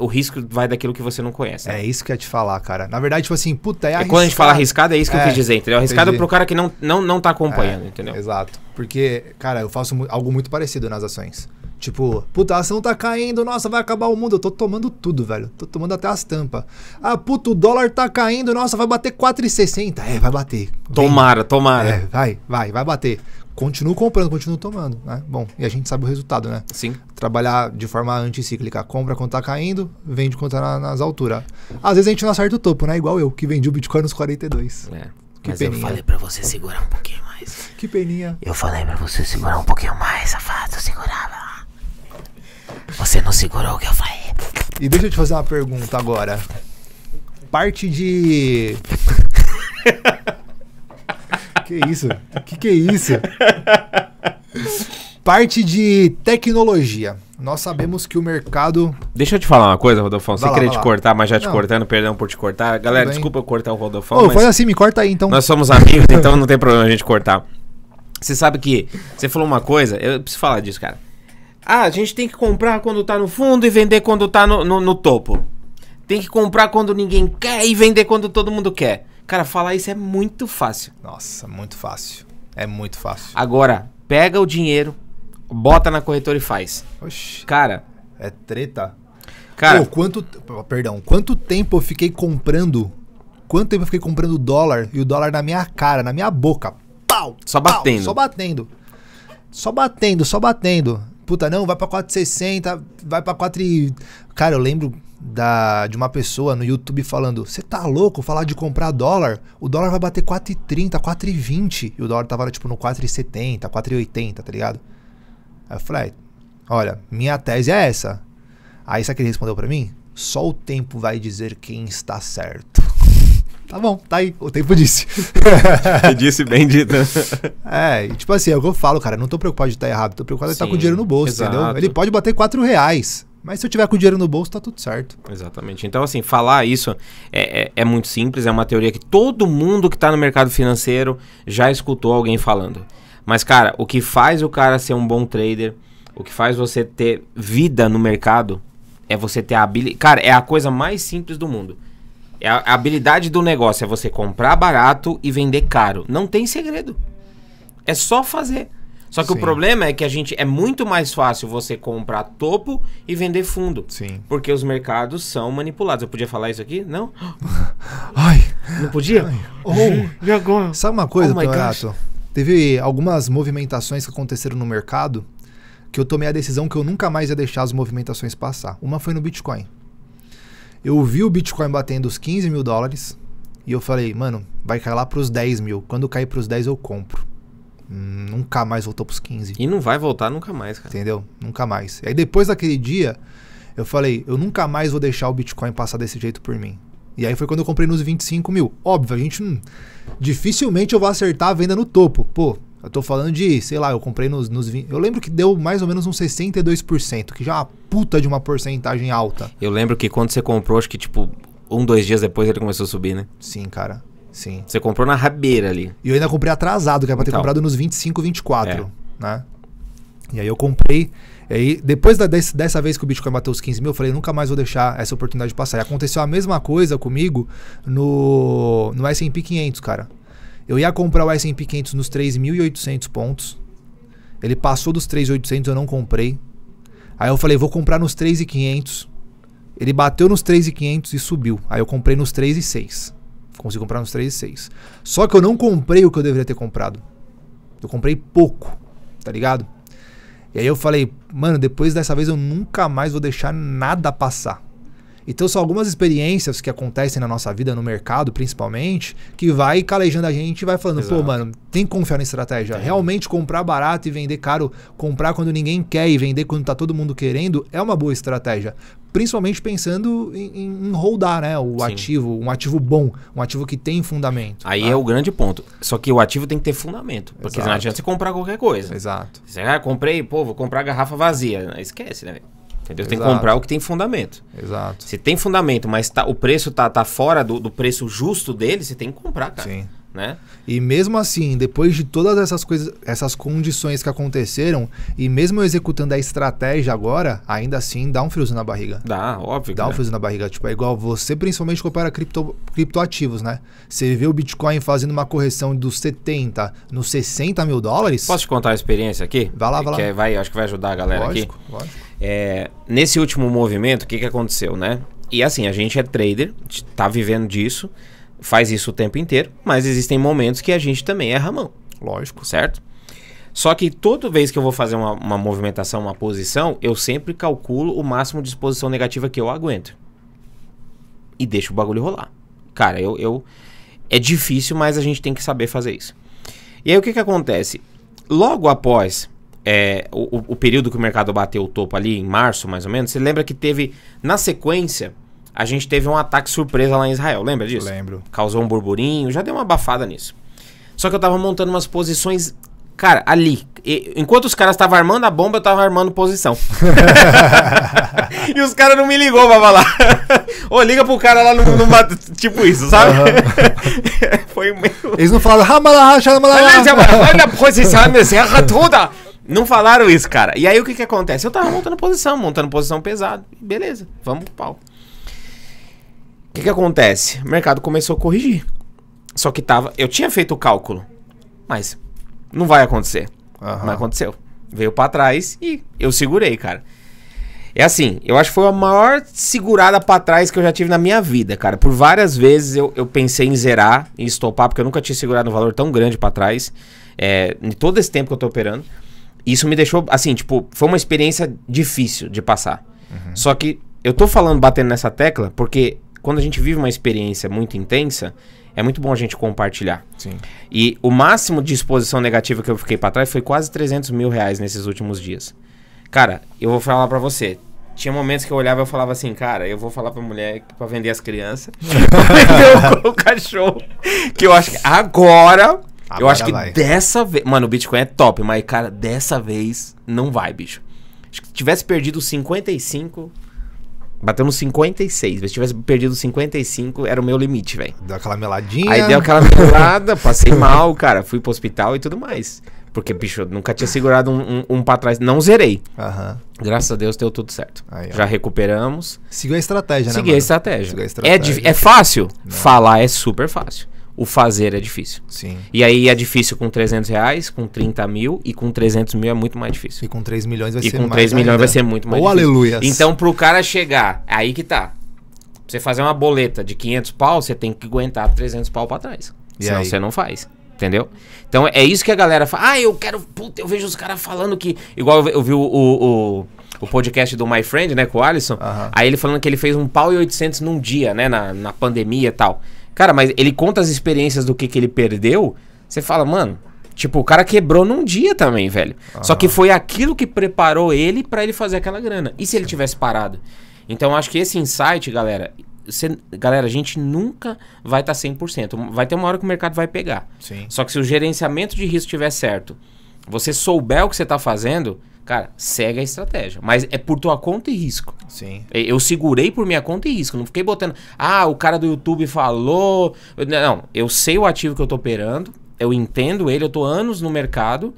o risco vai daquilo que você não conhece. Né? É isso que eu ia te falar, cara. Na verdade, tipo assim, puta, é arriscado. É, e quando a gente fala arriscado, é isso que é, eu quis dizer, entendeu? Arriscado entendi. pro cara que não, não, não tá é, acompanhando, é, entendeu? Exato. Porque, cara, eu faço algo muito parecido nas ações. Tipo, puta, a ação tá caindo, nossa, vai acabar o mundo. Eu tô tomando tudo, velho. Tô tomando até as tampas. Ah, puta, o dólar tá caindo, nossa, vai bater 4,60. É, vai bater. Vem. Tomara, tomara. É, vai, vai, vai bater. Continuo comprando, continuo tomando, né? Bom, e a gente sabe o resultado, né? Sim. Trabalhar de forma anticíclica. Compra quando tá caindo, vende quando tá na, nas alturas. Às vezes a gente não acerta o topo, né? Igual eu, que vendi o Bitcoin nos 42. É. Que Mas peninha. eu falei pra você segurar um pouquinho mais. Que peninha. Eu falei pra você segurar um pouquinho mais, safado. Segurava. Você não segurou o que eu falei. E deixa eu te fazer uma pergunta agora. Parte de. que isso? Que que é isso? Parte de tecnologia. Nós sabemos que o mercado. Deixa eu te falar uma coisa, Rodolfão. Sem querer te cortar, mas já te não. cortando, perdão por te cortar. Galera, desculpa eu cortar o Rodolfão. Ô, mas foi assim, me corta aí então. Nós somos amigos, então não tem problema a gente cortar. Você sabe que. Você falou uma coisa, eu preciso falar disso, cara. Ah, a gente tem que comprar quando tá no fundo e vender quando tá no, no, no topo. Tem que comprar quando ninguém quer e vender quando todo mundo quer. Cara, falar isso é muito fácil. Nossa, muito fácil. É muito fácil. Agora, pega o dinheiro, bota na corretora e faz. Oxi. Cara. É treta. Cara. Pô, quanto. Perdão, quanto tempo eu fiquei comprando? Quanto tempo eu fiquei comprando dólar e o dólar na minha cara, na minha boca? Pau! Só pau, batendo. só batendo. Só batendo, só batendo puta, não, vai pra 460, vai pra 4 e... Cara, eu lembro da, de uma pessoa no YouTube falando: Você tá louco falar de comprar dólar? O dólar vai bater 4,30, 4,20. E o dólar tava tipo no 4,70, 4,80, tá ligado? Aí eu falei: Olha, minha tese é essa. Aí sabe o que ele respondeu para mim? Só o tempo vai dizer quem está certo. Tá bom, tá aí. O tempo disse. disse bem dito. É, e tipo assim, é o que eu falo, cara. Não tô preocupado de estar tá errado. Tô preocupado de estar tá com dinheiro no bolso, exato. entendeu? Ele pode bater 4 reais. Mas se eu tiver com dinheiro no bolso, tá tudo certo. Exatamente. Então, assim, falar isso é, é, é muito simples, é uma teoria que todo mundo que está no mercado financeiro já escutou alguém falando. Mas, cara, o que faz o cara ser um bom trader, o que faz você ter vida no mercado, é você ter a habilidade. Cara, é a coisa mais simples do mundo. É a habilidade do negócio é você comprar barato e vender caro. Não tem segredo. É só fazer. Só que Sim. o problema é que a gente é muito mais fácil você comprar topo e vender fundo. Sim. Porque os mercados são manipulados. Eu podia falar isso aqui? Não? Ai. Não podia? Ai. Oh, hum. e agora? Sabe uma coisa, oh Teve algumas movimentações que aconteceram no mercado que eu tomei a decisão que eu nunca mais ia deixar as movimentações passar. Uma foi no Bitcoin. Eu vi o Bitcoin batendo os 15 mil dólares e eu falei, mano, vai cair lá pros 10 mil. Quando cair pros 10 eu compro. Nunca mais voltou pros 15. E não vai voltar nunca mais, cara. Entendeu? Nunca mais. E aí depois daquele dia, eu falei, eu nunca mais vou deixar o Bitcoin passar desse jeito por mim. E aí foi quando eu comprei nos 25 mil. Óbvio, a gente. Hum, dificilmente eu vou acertar a venda no topo. Pô, eu tô falando de, sei lá, eu comprei nos, nos 20, Eu lembro que deu mais ou menos uns 62%, que já é uma puta de uma porcentagem alta. Eu lembro que quando você comprou, acho que tipo, um, dois dias depois ele começou a subir, né? Sim, cara. Sim. Você comprou na rabeira ali. E eu ainda comprei atrasado, que era pra ter então. comprado nos 25, 24, é. né? E aí eu comprei. E aí, depois da, desse, dessa vez que o Bitcoin bateu os 15 mil, eu falei, nunca mais vou deixar essa oportunidade passar. E aconteceu a mesma coisa comigo no, no S&P 500, cara. Eu ia comprar o S&P 500 nos 3.800 pontos. Ele passou dos 3.800, eu não comprei. Aí eu falei, vou comprar nos 3.500. Ele bateu nos 3.500 e subiu. Aí eu comprei nos 3.600. Consegui comprar nos 3.600. Só que eu não comprei o que eu deveria ter comprado. Eu comprei pouco, tá ligado? E aí eu falei, mano, depois dessa vez eu nunca mais vou deixar nada passar. Então são algumas experiências que acontecem na nossa vida, no mercado principalmente, que vai calejando a gente e vai falando, Exato. pô, mano, tem que confiar na estratégia. Realmente comprar barato e vender caro, comprar quando ninguém quer e vender quando tá todo mundo querendo, é uma boa estratégia. Principalmente pensando em, em holdar, né? O Sim. ativo, um ativo bom, um ativo que tem fundamento. Aí tá? é o grande ponto. Só que o ativo tem que ter fundamento. Porque Exato. não adianta você comprar qualquer coisa. Exato. Você, ah, comprei, pô, vou comprar garrafa vazia. Esquece, né, Entendeu? Exato. Tem que comprar o que tem fundamento. Exato. Se tem fundamento, mas tá, o preço tá, tá fora do, do preço justo dele, você tem que comprar, cara. Sim. Né? E mesmo assim, depois de todas essas coisas, essas condições que aconteceram, e mesmo executando a estratégia agora, ainda assim dá um friozinho na barriga. Dá, óbvio. Dá né? um friozinho na barriga. Tipo, é igual você, principalmente, compara cripto, criptoativos, né? Você vê o Bitcoin fazendo uma correção dos 70 nos 60 mil dólares. Posso te contar a experiência aqui? Vai lá, vai lá. Que vai, acho que vai ajudar a galera lógico, aqui. Lógico. É, nesse último movimento, o que, que aconteceu, né? E assim, a gente é trader, tá vivendo disso, faz isso o tempo inteiro, mas existem momentos que a gente também erra a mão. Lógico. Certo? Só que toda vez que eu vou fazer uma, uma movimentação, uma posição, eu sempre calculo o máximo de exposição negativa que eu aguento. E deixo o bagulho rolar. Cara, eu, eu. É difícil, mas a gente tem que saber fazer isso. E aí o que, que acontece? Logo após é, o, o, período que o mercado bateu o topo ali, em março mais ou menos, você lembra que teve, na sequência, a gente teve um ataque surpresa lá em Israel, lembra disso? Lembro. Causou um burburinho, já deu uma abafada nisso. Só que eu tava montando umas posições, cara, ali. E, enquanto os caras estavam armando a bomba, eu tava armando posição. e os caras não me ligou pra falar. Ô, liga pro cara lá no, no tipo isso, sabe? Uhum. Foi meio... Eles não falaram... Olha a posição, encerra toda... Não falaram isso, cara. E aí o que que acontece? Eu tava montando posição, montando posição pesado. Beleza, vamos pro pau. O que que acontece? O mercado começou a corrigir. Só que tava. Eu tinha feito o cálculo, mas não vai acontecer. Uhum. Não aconteceu. Veio para trás e eu segurei, cara. É assim, eu acho que foi a maior segurada para trás que eu já tive na minha vida, cara. Por várias vezes eu, eu pensei em zerar, em estopar, porque eu nunca tinha segurado um valor tão grande para trás. É, em todo esse tempo que eu tô operando. Isso me deixou, assim, tipo, foi uma experiência difícil de passar. Uhum. Só que eu tô falando, batendo nessa tecla, porque quando a gente vive uma experiência muito intensa, é muito bom a gente compartilhar. Sim. E o máximo de exposição negativa que eu fiquei para trás foi quase 300 mil reais nesses últimos dias. Cara, eu vou falar para você. Tinha momentos que eu olhava e eu falava assim, cara, eu vou falar pra mulher para vender as crianças, pra vender o cachorro. Que eu acho que agora ah, eu acho que vai. dessa vez. Mano, o Bitcoin é top, mas, cara, dessa vez não vai, bicho. Acho que tivesse perdido 55. Batemos 56. Se tivesse perdido 55, era o meu limite, velho. Deu aquela meladinha. Aí deu aquela melada, passei mal, cara. Fui pro hospital e tudo mais. Porque, bicho, eu nunca tinha segurado um, um, um pra trás. Não zerei. Uhum. Graças a Deus deu tudo certo. Aí, Já recuperamos. Seguiu a estratégia, né? Segui a estratégia. Seguiu a é estratégia. É, é fácil? Não. Falar é super fácil o fazer é difícil. Sim. E aí é difícil com 300 reais, com 30 mil, e com 300 mil é muito mais difícil. E com 3 milhões vai e ser mais E com 3 milhões ainda. vai ser muito mais oh, difícil. aleluia. Então, pro cara chegar, aí que tá. Pra você fazer uma boleta de 500 pau, você tem que aguentar 300 pau pra trás. E senão aí? você não faz. Entendeu? Então, é isso que a galera fala. Ah, eu quero... Puta, eu vejo os caras falando que... Igual eu vi o, o, o o podcast do My Friend, né, com o Alisson. Aí ele falando que ele fez um pau e 800 num dia, né, na, na pandemia e tal. Cara, mas ele conta as experiências do que, que ele perdeu. Você fala, mano, Tipo, o cara quebrou num dia também, velho. Ah. Só que foi aquilo que preparou ele para ele fazer aquela grana. E se ele tivesse parado? Então, acho que esse insight, galera. Cê, galera, a gente nunca vai estar tá 100%. Vai ter uma hora que o mercado vai pegar. Sim. Só que se o gerenciamento de risco estiver certo, você souber o que você está fazendo, Cara, segue a estratégia. Mas é por tua conta e risco. Sim. Eu segurei por minha conta e risco. Não fiquei botando. Ah, o cara do YouTube falou. Não, eu sei o ativo que eu tô operando. Eu entendo ele. Eu tô anos no mercado.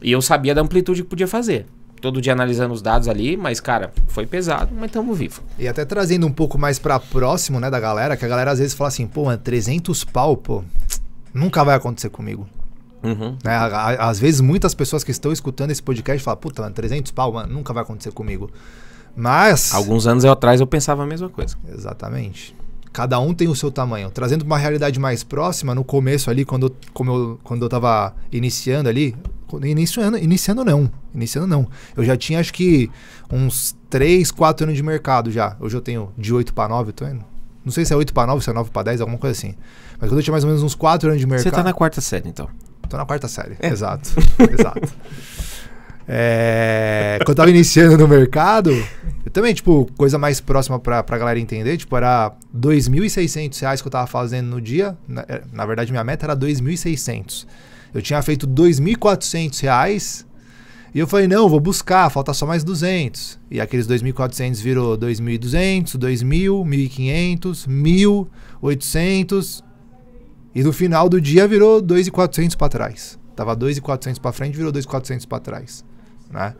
E eu sabia da amplitude que podia fazer todo dia analisando os dados ali, mas, cara, foi pesado, mas estamos vivo. E até trazendo um pouco mais para próximo, né, da galera, que a galera às vezes fala assim, pô, mano, 300 pau, pô, nunca vai acontecer comigo. Uhum. Né? Às vezes, muitas pessoas que estão escutando esse podcast falam: Puta, 300 pau, mano, nunca vai acontecer comigo. Mas. Alguns anos eu, atrás eu pensava a mesma coisa. Exatamente. Cada um tem o seu tamanho. Trazendo uma realidade mais próxima, no começo ali, quando, como eu, quando eu tava iniciando ali. Iniciando, iniciando não. Iniciando não. Eu já tinha acho que uns 3, 4 anos de mercado já. Hoje eu tenho de 8 para 9, tô indo. Não sei se é 8 para 9, se é 9 para 10, alguma coisa assim. Mas quando eu tinha mais ou menos uns 4 anos de mercado. Você tá na quarta série, então. Tô na quarta série. É. Exato. Exato. É, quando eu tava iniciando no mercado, eu também, tipo, coisa mais próxima pra, pra galera entender, tipo, era R$ 2.600 que eu tava fazendo no dia. Na, é, na verdade, minha meta era R$ 2.600. Eu tinha feito R$ 2.400 e eu falei, não, vou buscar, falta só mais 200. E aqueles 2.400 virou 2.200, 2.000, 1.500, 1.800. E no final do dia virou 2,400 para trás. Tava 2,400 para frente, virou 2,400 para trás, né?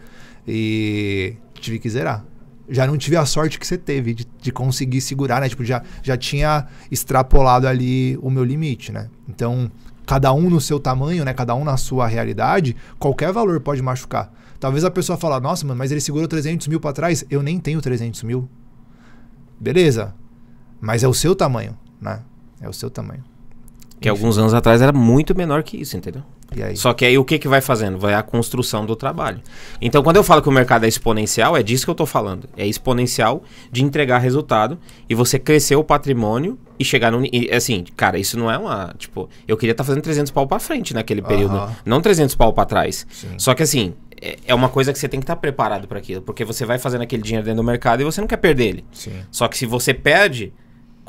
E tive que zerar. Já não tive a sorte que você teve de, de, conseguir segurar, né? Tipo, já, já tinha extrapolado ali o meu limite, né? Então, cada um no seu tamanho, né? Cada um na sua realidade, qualquer valor pode machucar. Talvez a pessoa fale, nossa, mano, mas ele segurou 300 mil para trás. Eu nem tenho 300 mil. Beleza. Mas é o seu tamanho, né? É o seu tamanho. Que Enfim. alguns anos atrás era muito menor que isso, entendeu? Só que aí o que, que vai fazendo? Vai a construção do trabalho. Então, quando eu falo que o mercado é exponencial, é disso que eu estou falando. É exponencial de entregar resultado e você crescer o patrimônio e chegar no. E, assim, cara, isso não é uma. Tipo, eu queria estar tá fazendo 300 pau para frente naquele período, não 300 pau para trás. Sim. Só que assim, é, é uma coisa que você tem que estar tá preparado para aquilo, porque você vai fazendo aquele dinheiro dentro do mercado e você não quer perder ele. Sim. Só que se você perde,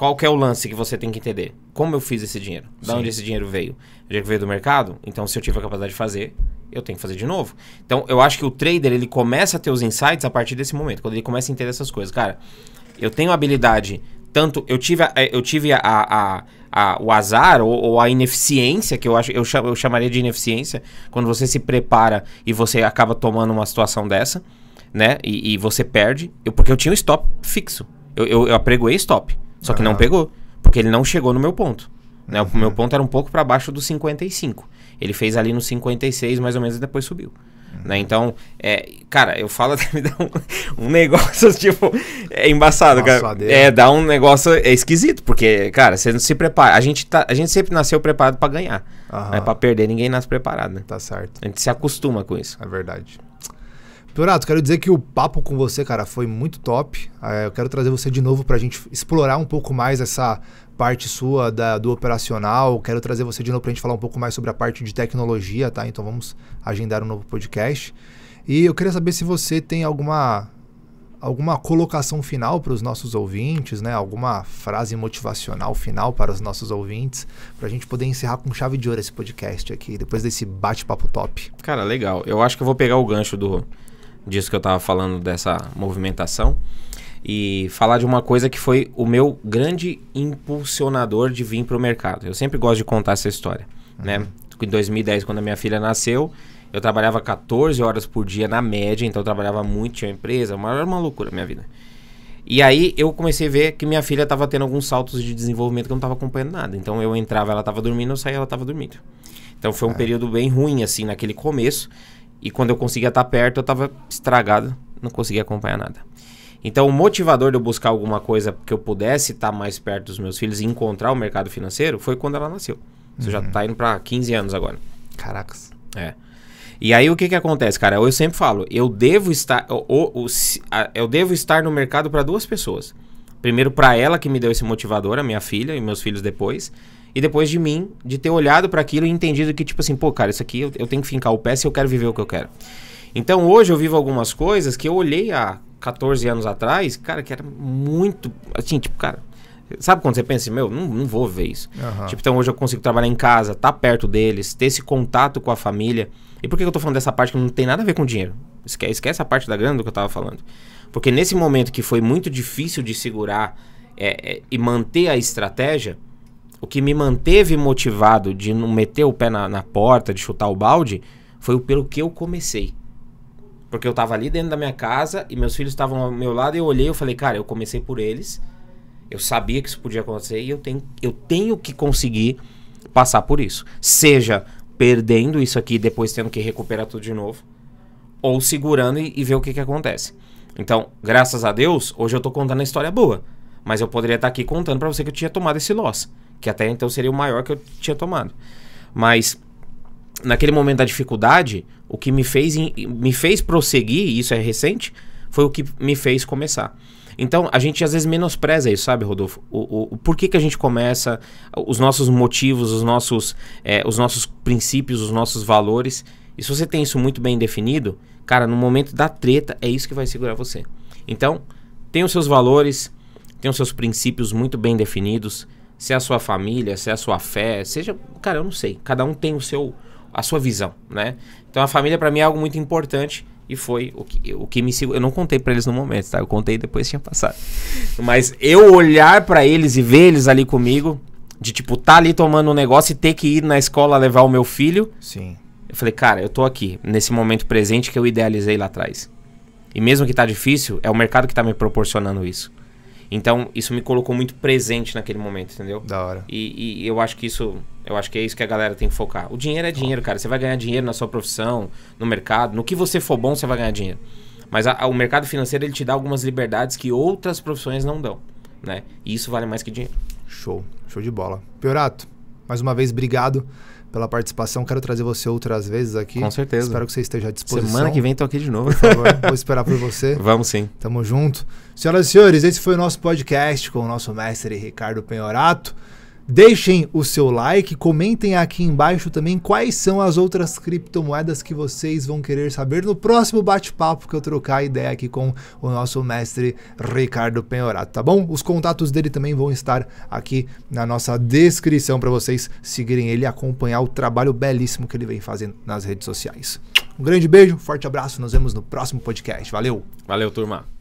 qual que é o lance que você tem que entender? Como eu fiz esse dinheiro? Da onde esse dinheiro veio? Já é que veio do mercado? Então, se eu tive a capacidade de fazer, eu tenho que fazer de novo. Então, eu acho que o trader, ele começa a ter os insights a partir desse momento, quando ele começa a entender essas coisas. Cara, eu tenho habilidade, tanto eu tive eh, eu tive a, a, a o azar ou, ou, a ineficiência, que eu acho eu, cham, eu chamaria de ineficiência, quando você se prepara e você acaba tomando uma situação dessa, né? E, e você perde, eu, porque eu tinha um stop fixo. Eu, eu, eu apregoei stop. Só que uhum. não pegou, porque ele não chegou no meu ponto. Né? Uhum. O meu uhum. ponto era um pouco para baixo dos 55. Ele fez ali no 56, mais ou menos, e depois subiu. Uhum. Né? Então, é, cara, eu falo até me dá um, um, negócio, tipo, é embaçado, cara. É, dá um negócio é esquisito, porque, cara, você não se prepara. A gente, tá, a gente sempre nasceu preparado para ganhar. Uhum. Né? perder, ninguém nasce preparado, né? Tá certo. A gente se acostuma com isso. É verdade. Piorato, quero dizer que o papo com você, cara, foi muito top. É, eu quero trazer você de novo para a gente explorar um pouco mais essa parte sua da, do operacional. Quero trazer você de novo para a gente falar um pouco mais sobre a parte de tecnologia, tá? Então vamos agendar um novo podcast. E eu queria saber se você tem alguma alguma colocação final para os nossos ouvintes, né? Alguma frase motivacional final para os nossos ouvintes, para a gente poder encerrar com chave de ouro esse podcast aqui, depois desse bate-papo top. Cara, legal. Eu acho que eu vou pegar o gancho do disso que eu estava falando, dessa movimentação, e falar de uma coisa que foi o meu grande impulsionador de vir para o mercado. Eu sempre gosto de contar essa história. Uhum. Né? Em 2010, quando a minha filha nasceu, eu trabalhava 14 horas por dia na média, então eu trabalhava muito, tinha empresa, era uma loucura a minha vida. E aí eu comecei a ver que minha filha estava tendo alguns saltos de desenvolvimento que eu não estava acompanhando nada. Então eu entrava, ela estava dormindo, eu saía, ela estava dormindo. Então foi um é. período bem ruim, assim, naquele começo. E quando eu conseguia estar perto, eu estava estragado, não conseguia acompanhar nada. Então, o motivador de eu buscar alguma coisa que eu pudesse estar mais perto dos meus filhos e encontrar o mercado financeiro foi quando ela nasceu. Você uhum. já está indo para 15 anos agora. Caracas. É. E aí o que que acontece, cara? Eu sempre falo, eu devo estar, eu, eu, eu devo estar no mercado para duas pessoas. Primeiro para ela que me deu esse motivador, a minha filha e meus filhos depois. E depois de mim, de ter olhado para aquilo e entendido que, tipo assim, pô, cara, isso aqui eu, eu tenho que fincar o pé se eu quero viver o que eu quero. Então hoje eu vivo algumas coisas que eu olhei há 14 anos atrás, cara, que era muito. Assim, tipo, cara. Sabe quando você pensa assim, meu, não, não vou ver isso. Uhum. Tipo, então hoje eu consigo trabalhar em casa, tá perto deles, ter esse contato com a família. E por que eu tô falando dessa parte que não tem nada a ver com dinheiro? Esquece, esquece a parte da grana do que eu tava falando. Porque nesse momento que foi muito difícil de segurar é, é, e manter a estratégia, o que me manteve motivado de não meter o pé na, na porta, de chutar o balde, foi pelo que eu comecei. Porque eu tava ali dentro da minha casa e meus filhos estavam ao meu lado e eu olhei e falei, cara, eu comecei por eles. Eu sabia que isso podia acontecer e eu tenho, eu tenho que conseguir passar por isso. Seja perdendo isso aqui e depois tendo que recuperar tudo de novo, ou segurando e, e ver o que, que acontece. Então, graças a Deus, hoje eu tô contando a história boa. Mas eu poderia estar tá aqui contando para você que eu tinha tomado esse loss que até então seria o maior que eu tinha tomado. Mas naquele momento da dificuldade, o que me fez, me fez prosseguir, e isso é recente, foi o que me fez começar. Então, a gente às vezes menospreza isso, sabe, Rodolfo? O, o, o porquê que a gente começa, os nossos motivos, os nossos, é, os nossos princípios, os nossos valores. E se você tem isso muito bem definido, cara, no momento da treta, é isso que vai segurar você. Então, tem os seus valores, tem os seus princípios muito bem definidos, se é a sua família, se é a sua fé, seja, cara, eu não sei. Cada um tem o seu a sua visão, né? Então a família para mim é algo muito importante e foi o que, o que me Eu não contei para eles no momento, tá? Eu contei depois tinha passado. Mas eu olhar para eles e ver eles ali comigo, de tipo, tá ali tomando um negócio e ter que ir na escola levar o meu filho. Sim. Eu falei, cara, eu tô aqui, nesse momento presente que eu idealizei lá atrás. E mesmo que tá difícil, é o mercado que tá me proporcionando isso. Então, isso me colocou muito presente naquele momento, entendeu? Da hora. E, e, eu acho que isso. Eu acho que é isso que a galera tem que focar. O dinheiro é dinheiro, cara. Você vai ganhar dinheiro na sua profissão, no mercado. No que você for bom, você vai ganhar dinheiro. Mas a, a, o mercado financeiro, ele te dá algumas liberdades que outras profissões não dão, né? E isso vale mais que dinheiro. Show. Show de bola. Piorato, mais uma vez, obrigado pela participação. Quero trazer você outras vezes aqui. Com certeza. Espero que você esteja à disposição. Semana que vem estou aqui de novo. Por favor, vou esperar por você. Vamos sim. Tamo junto. Senhoras e senhores, esse foi o nosso podcast com o nosso mestre Ricardo Penhorato. Deixem o seu like, comentem aqui embaixo também quais são as outras criptomoedas que vocês vão querer saber no próximo bate-papo que eu trocar ideia aqui com o nosso mestre Ricardo Penhorato, tá bom? Os contatos dele também vão estar aqui na nossa descrição para vocês seguirem ele e acompanhar o trabalho belíssimo que ele vem fazendo nas redes sociais. Um grande beijo, forte abraço, nos vemos no próximo podcast. Valeu! Valeu, turma!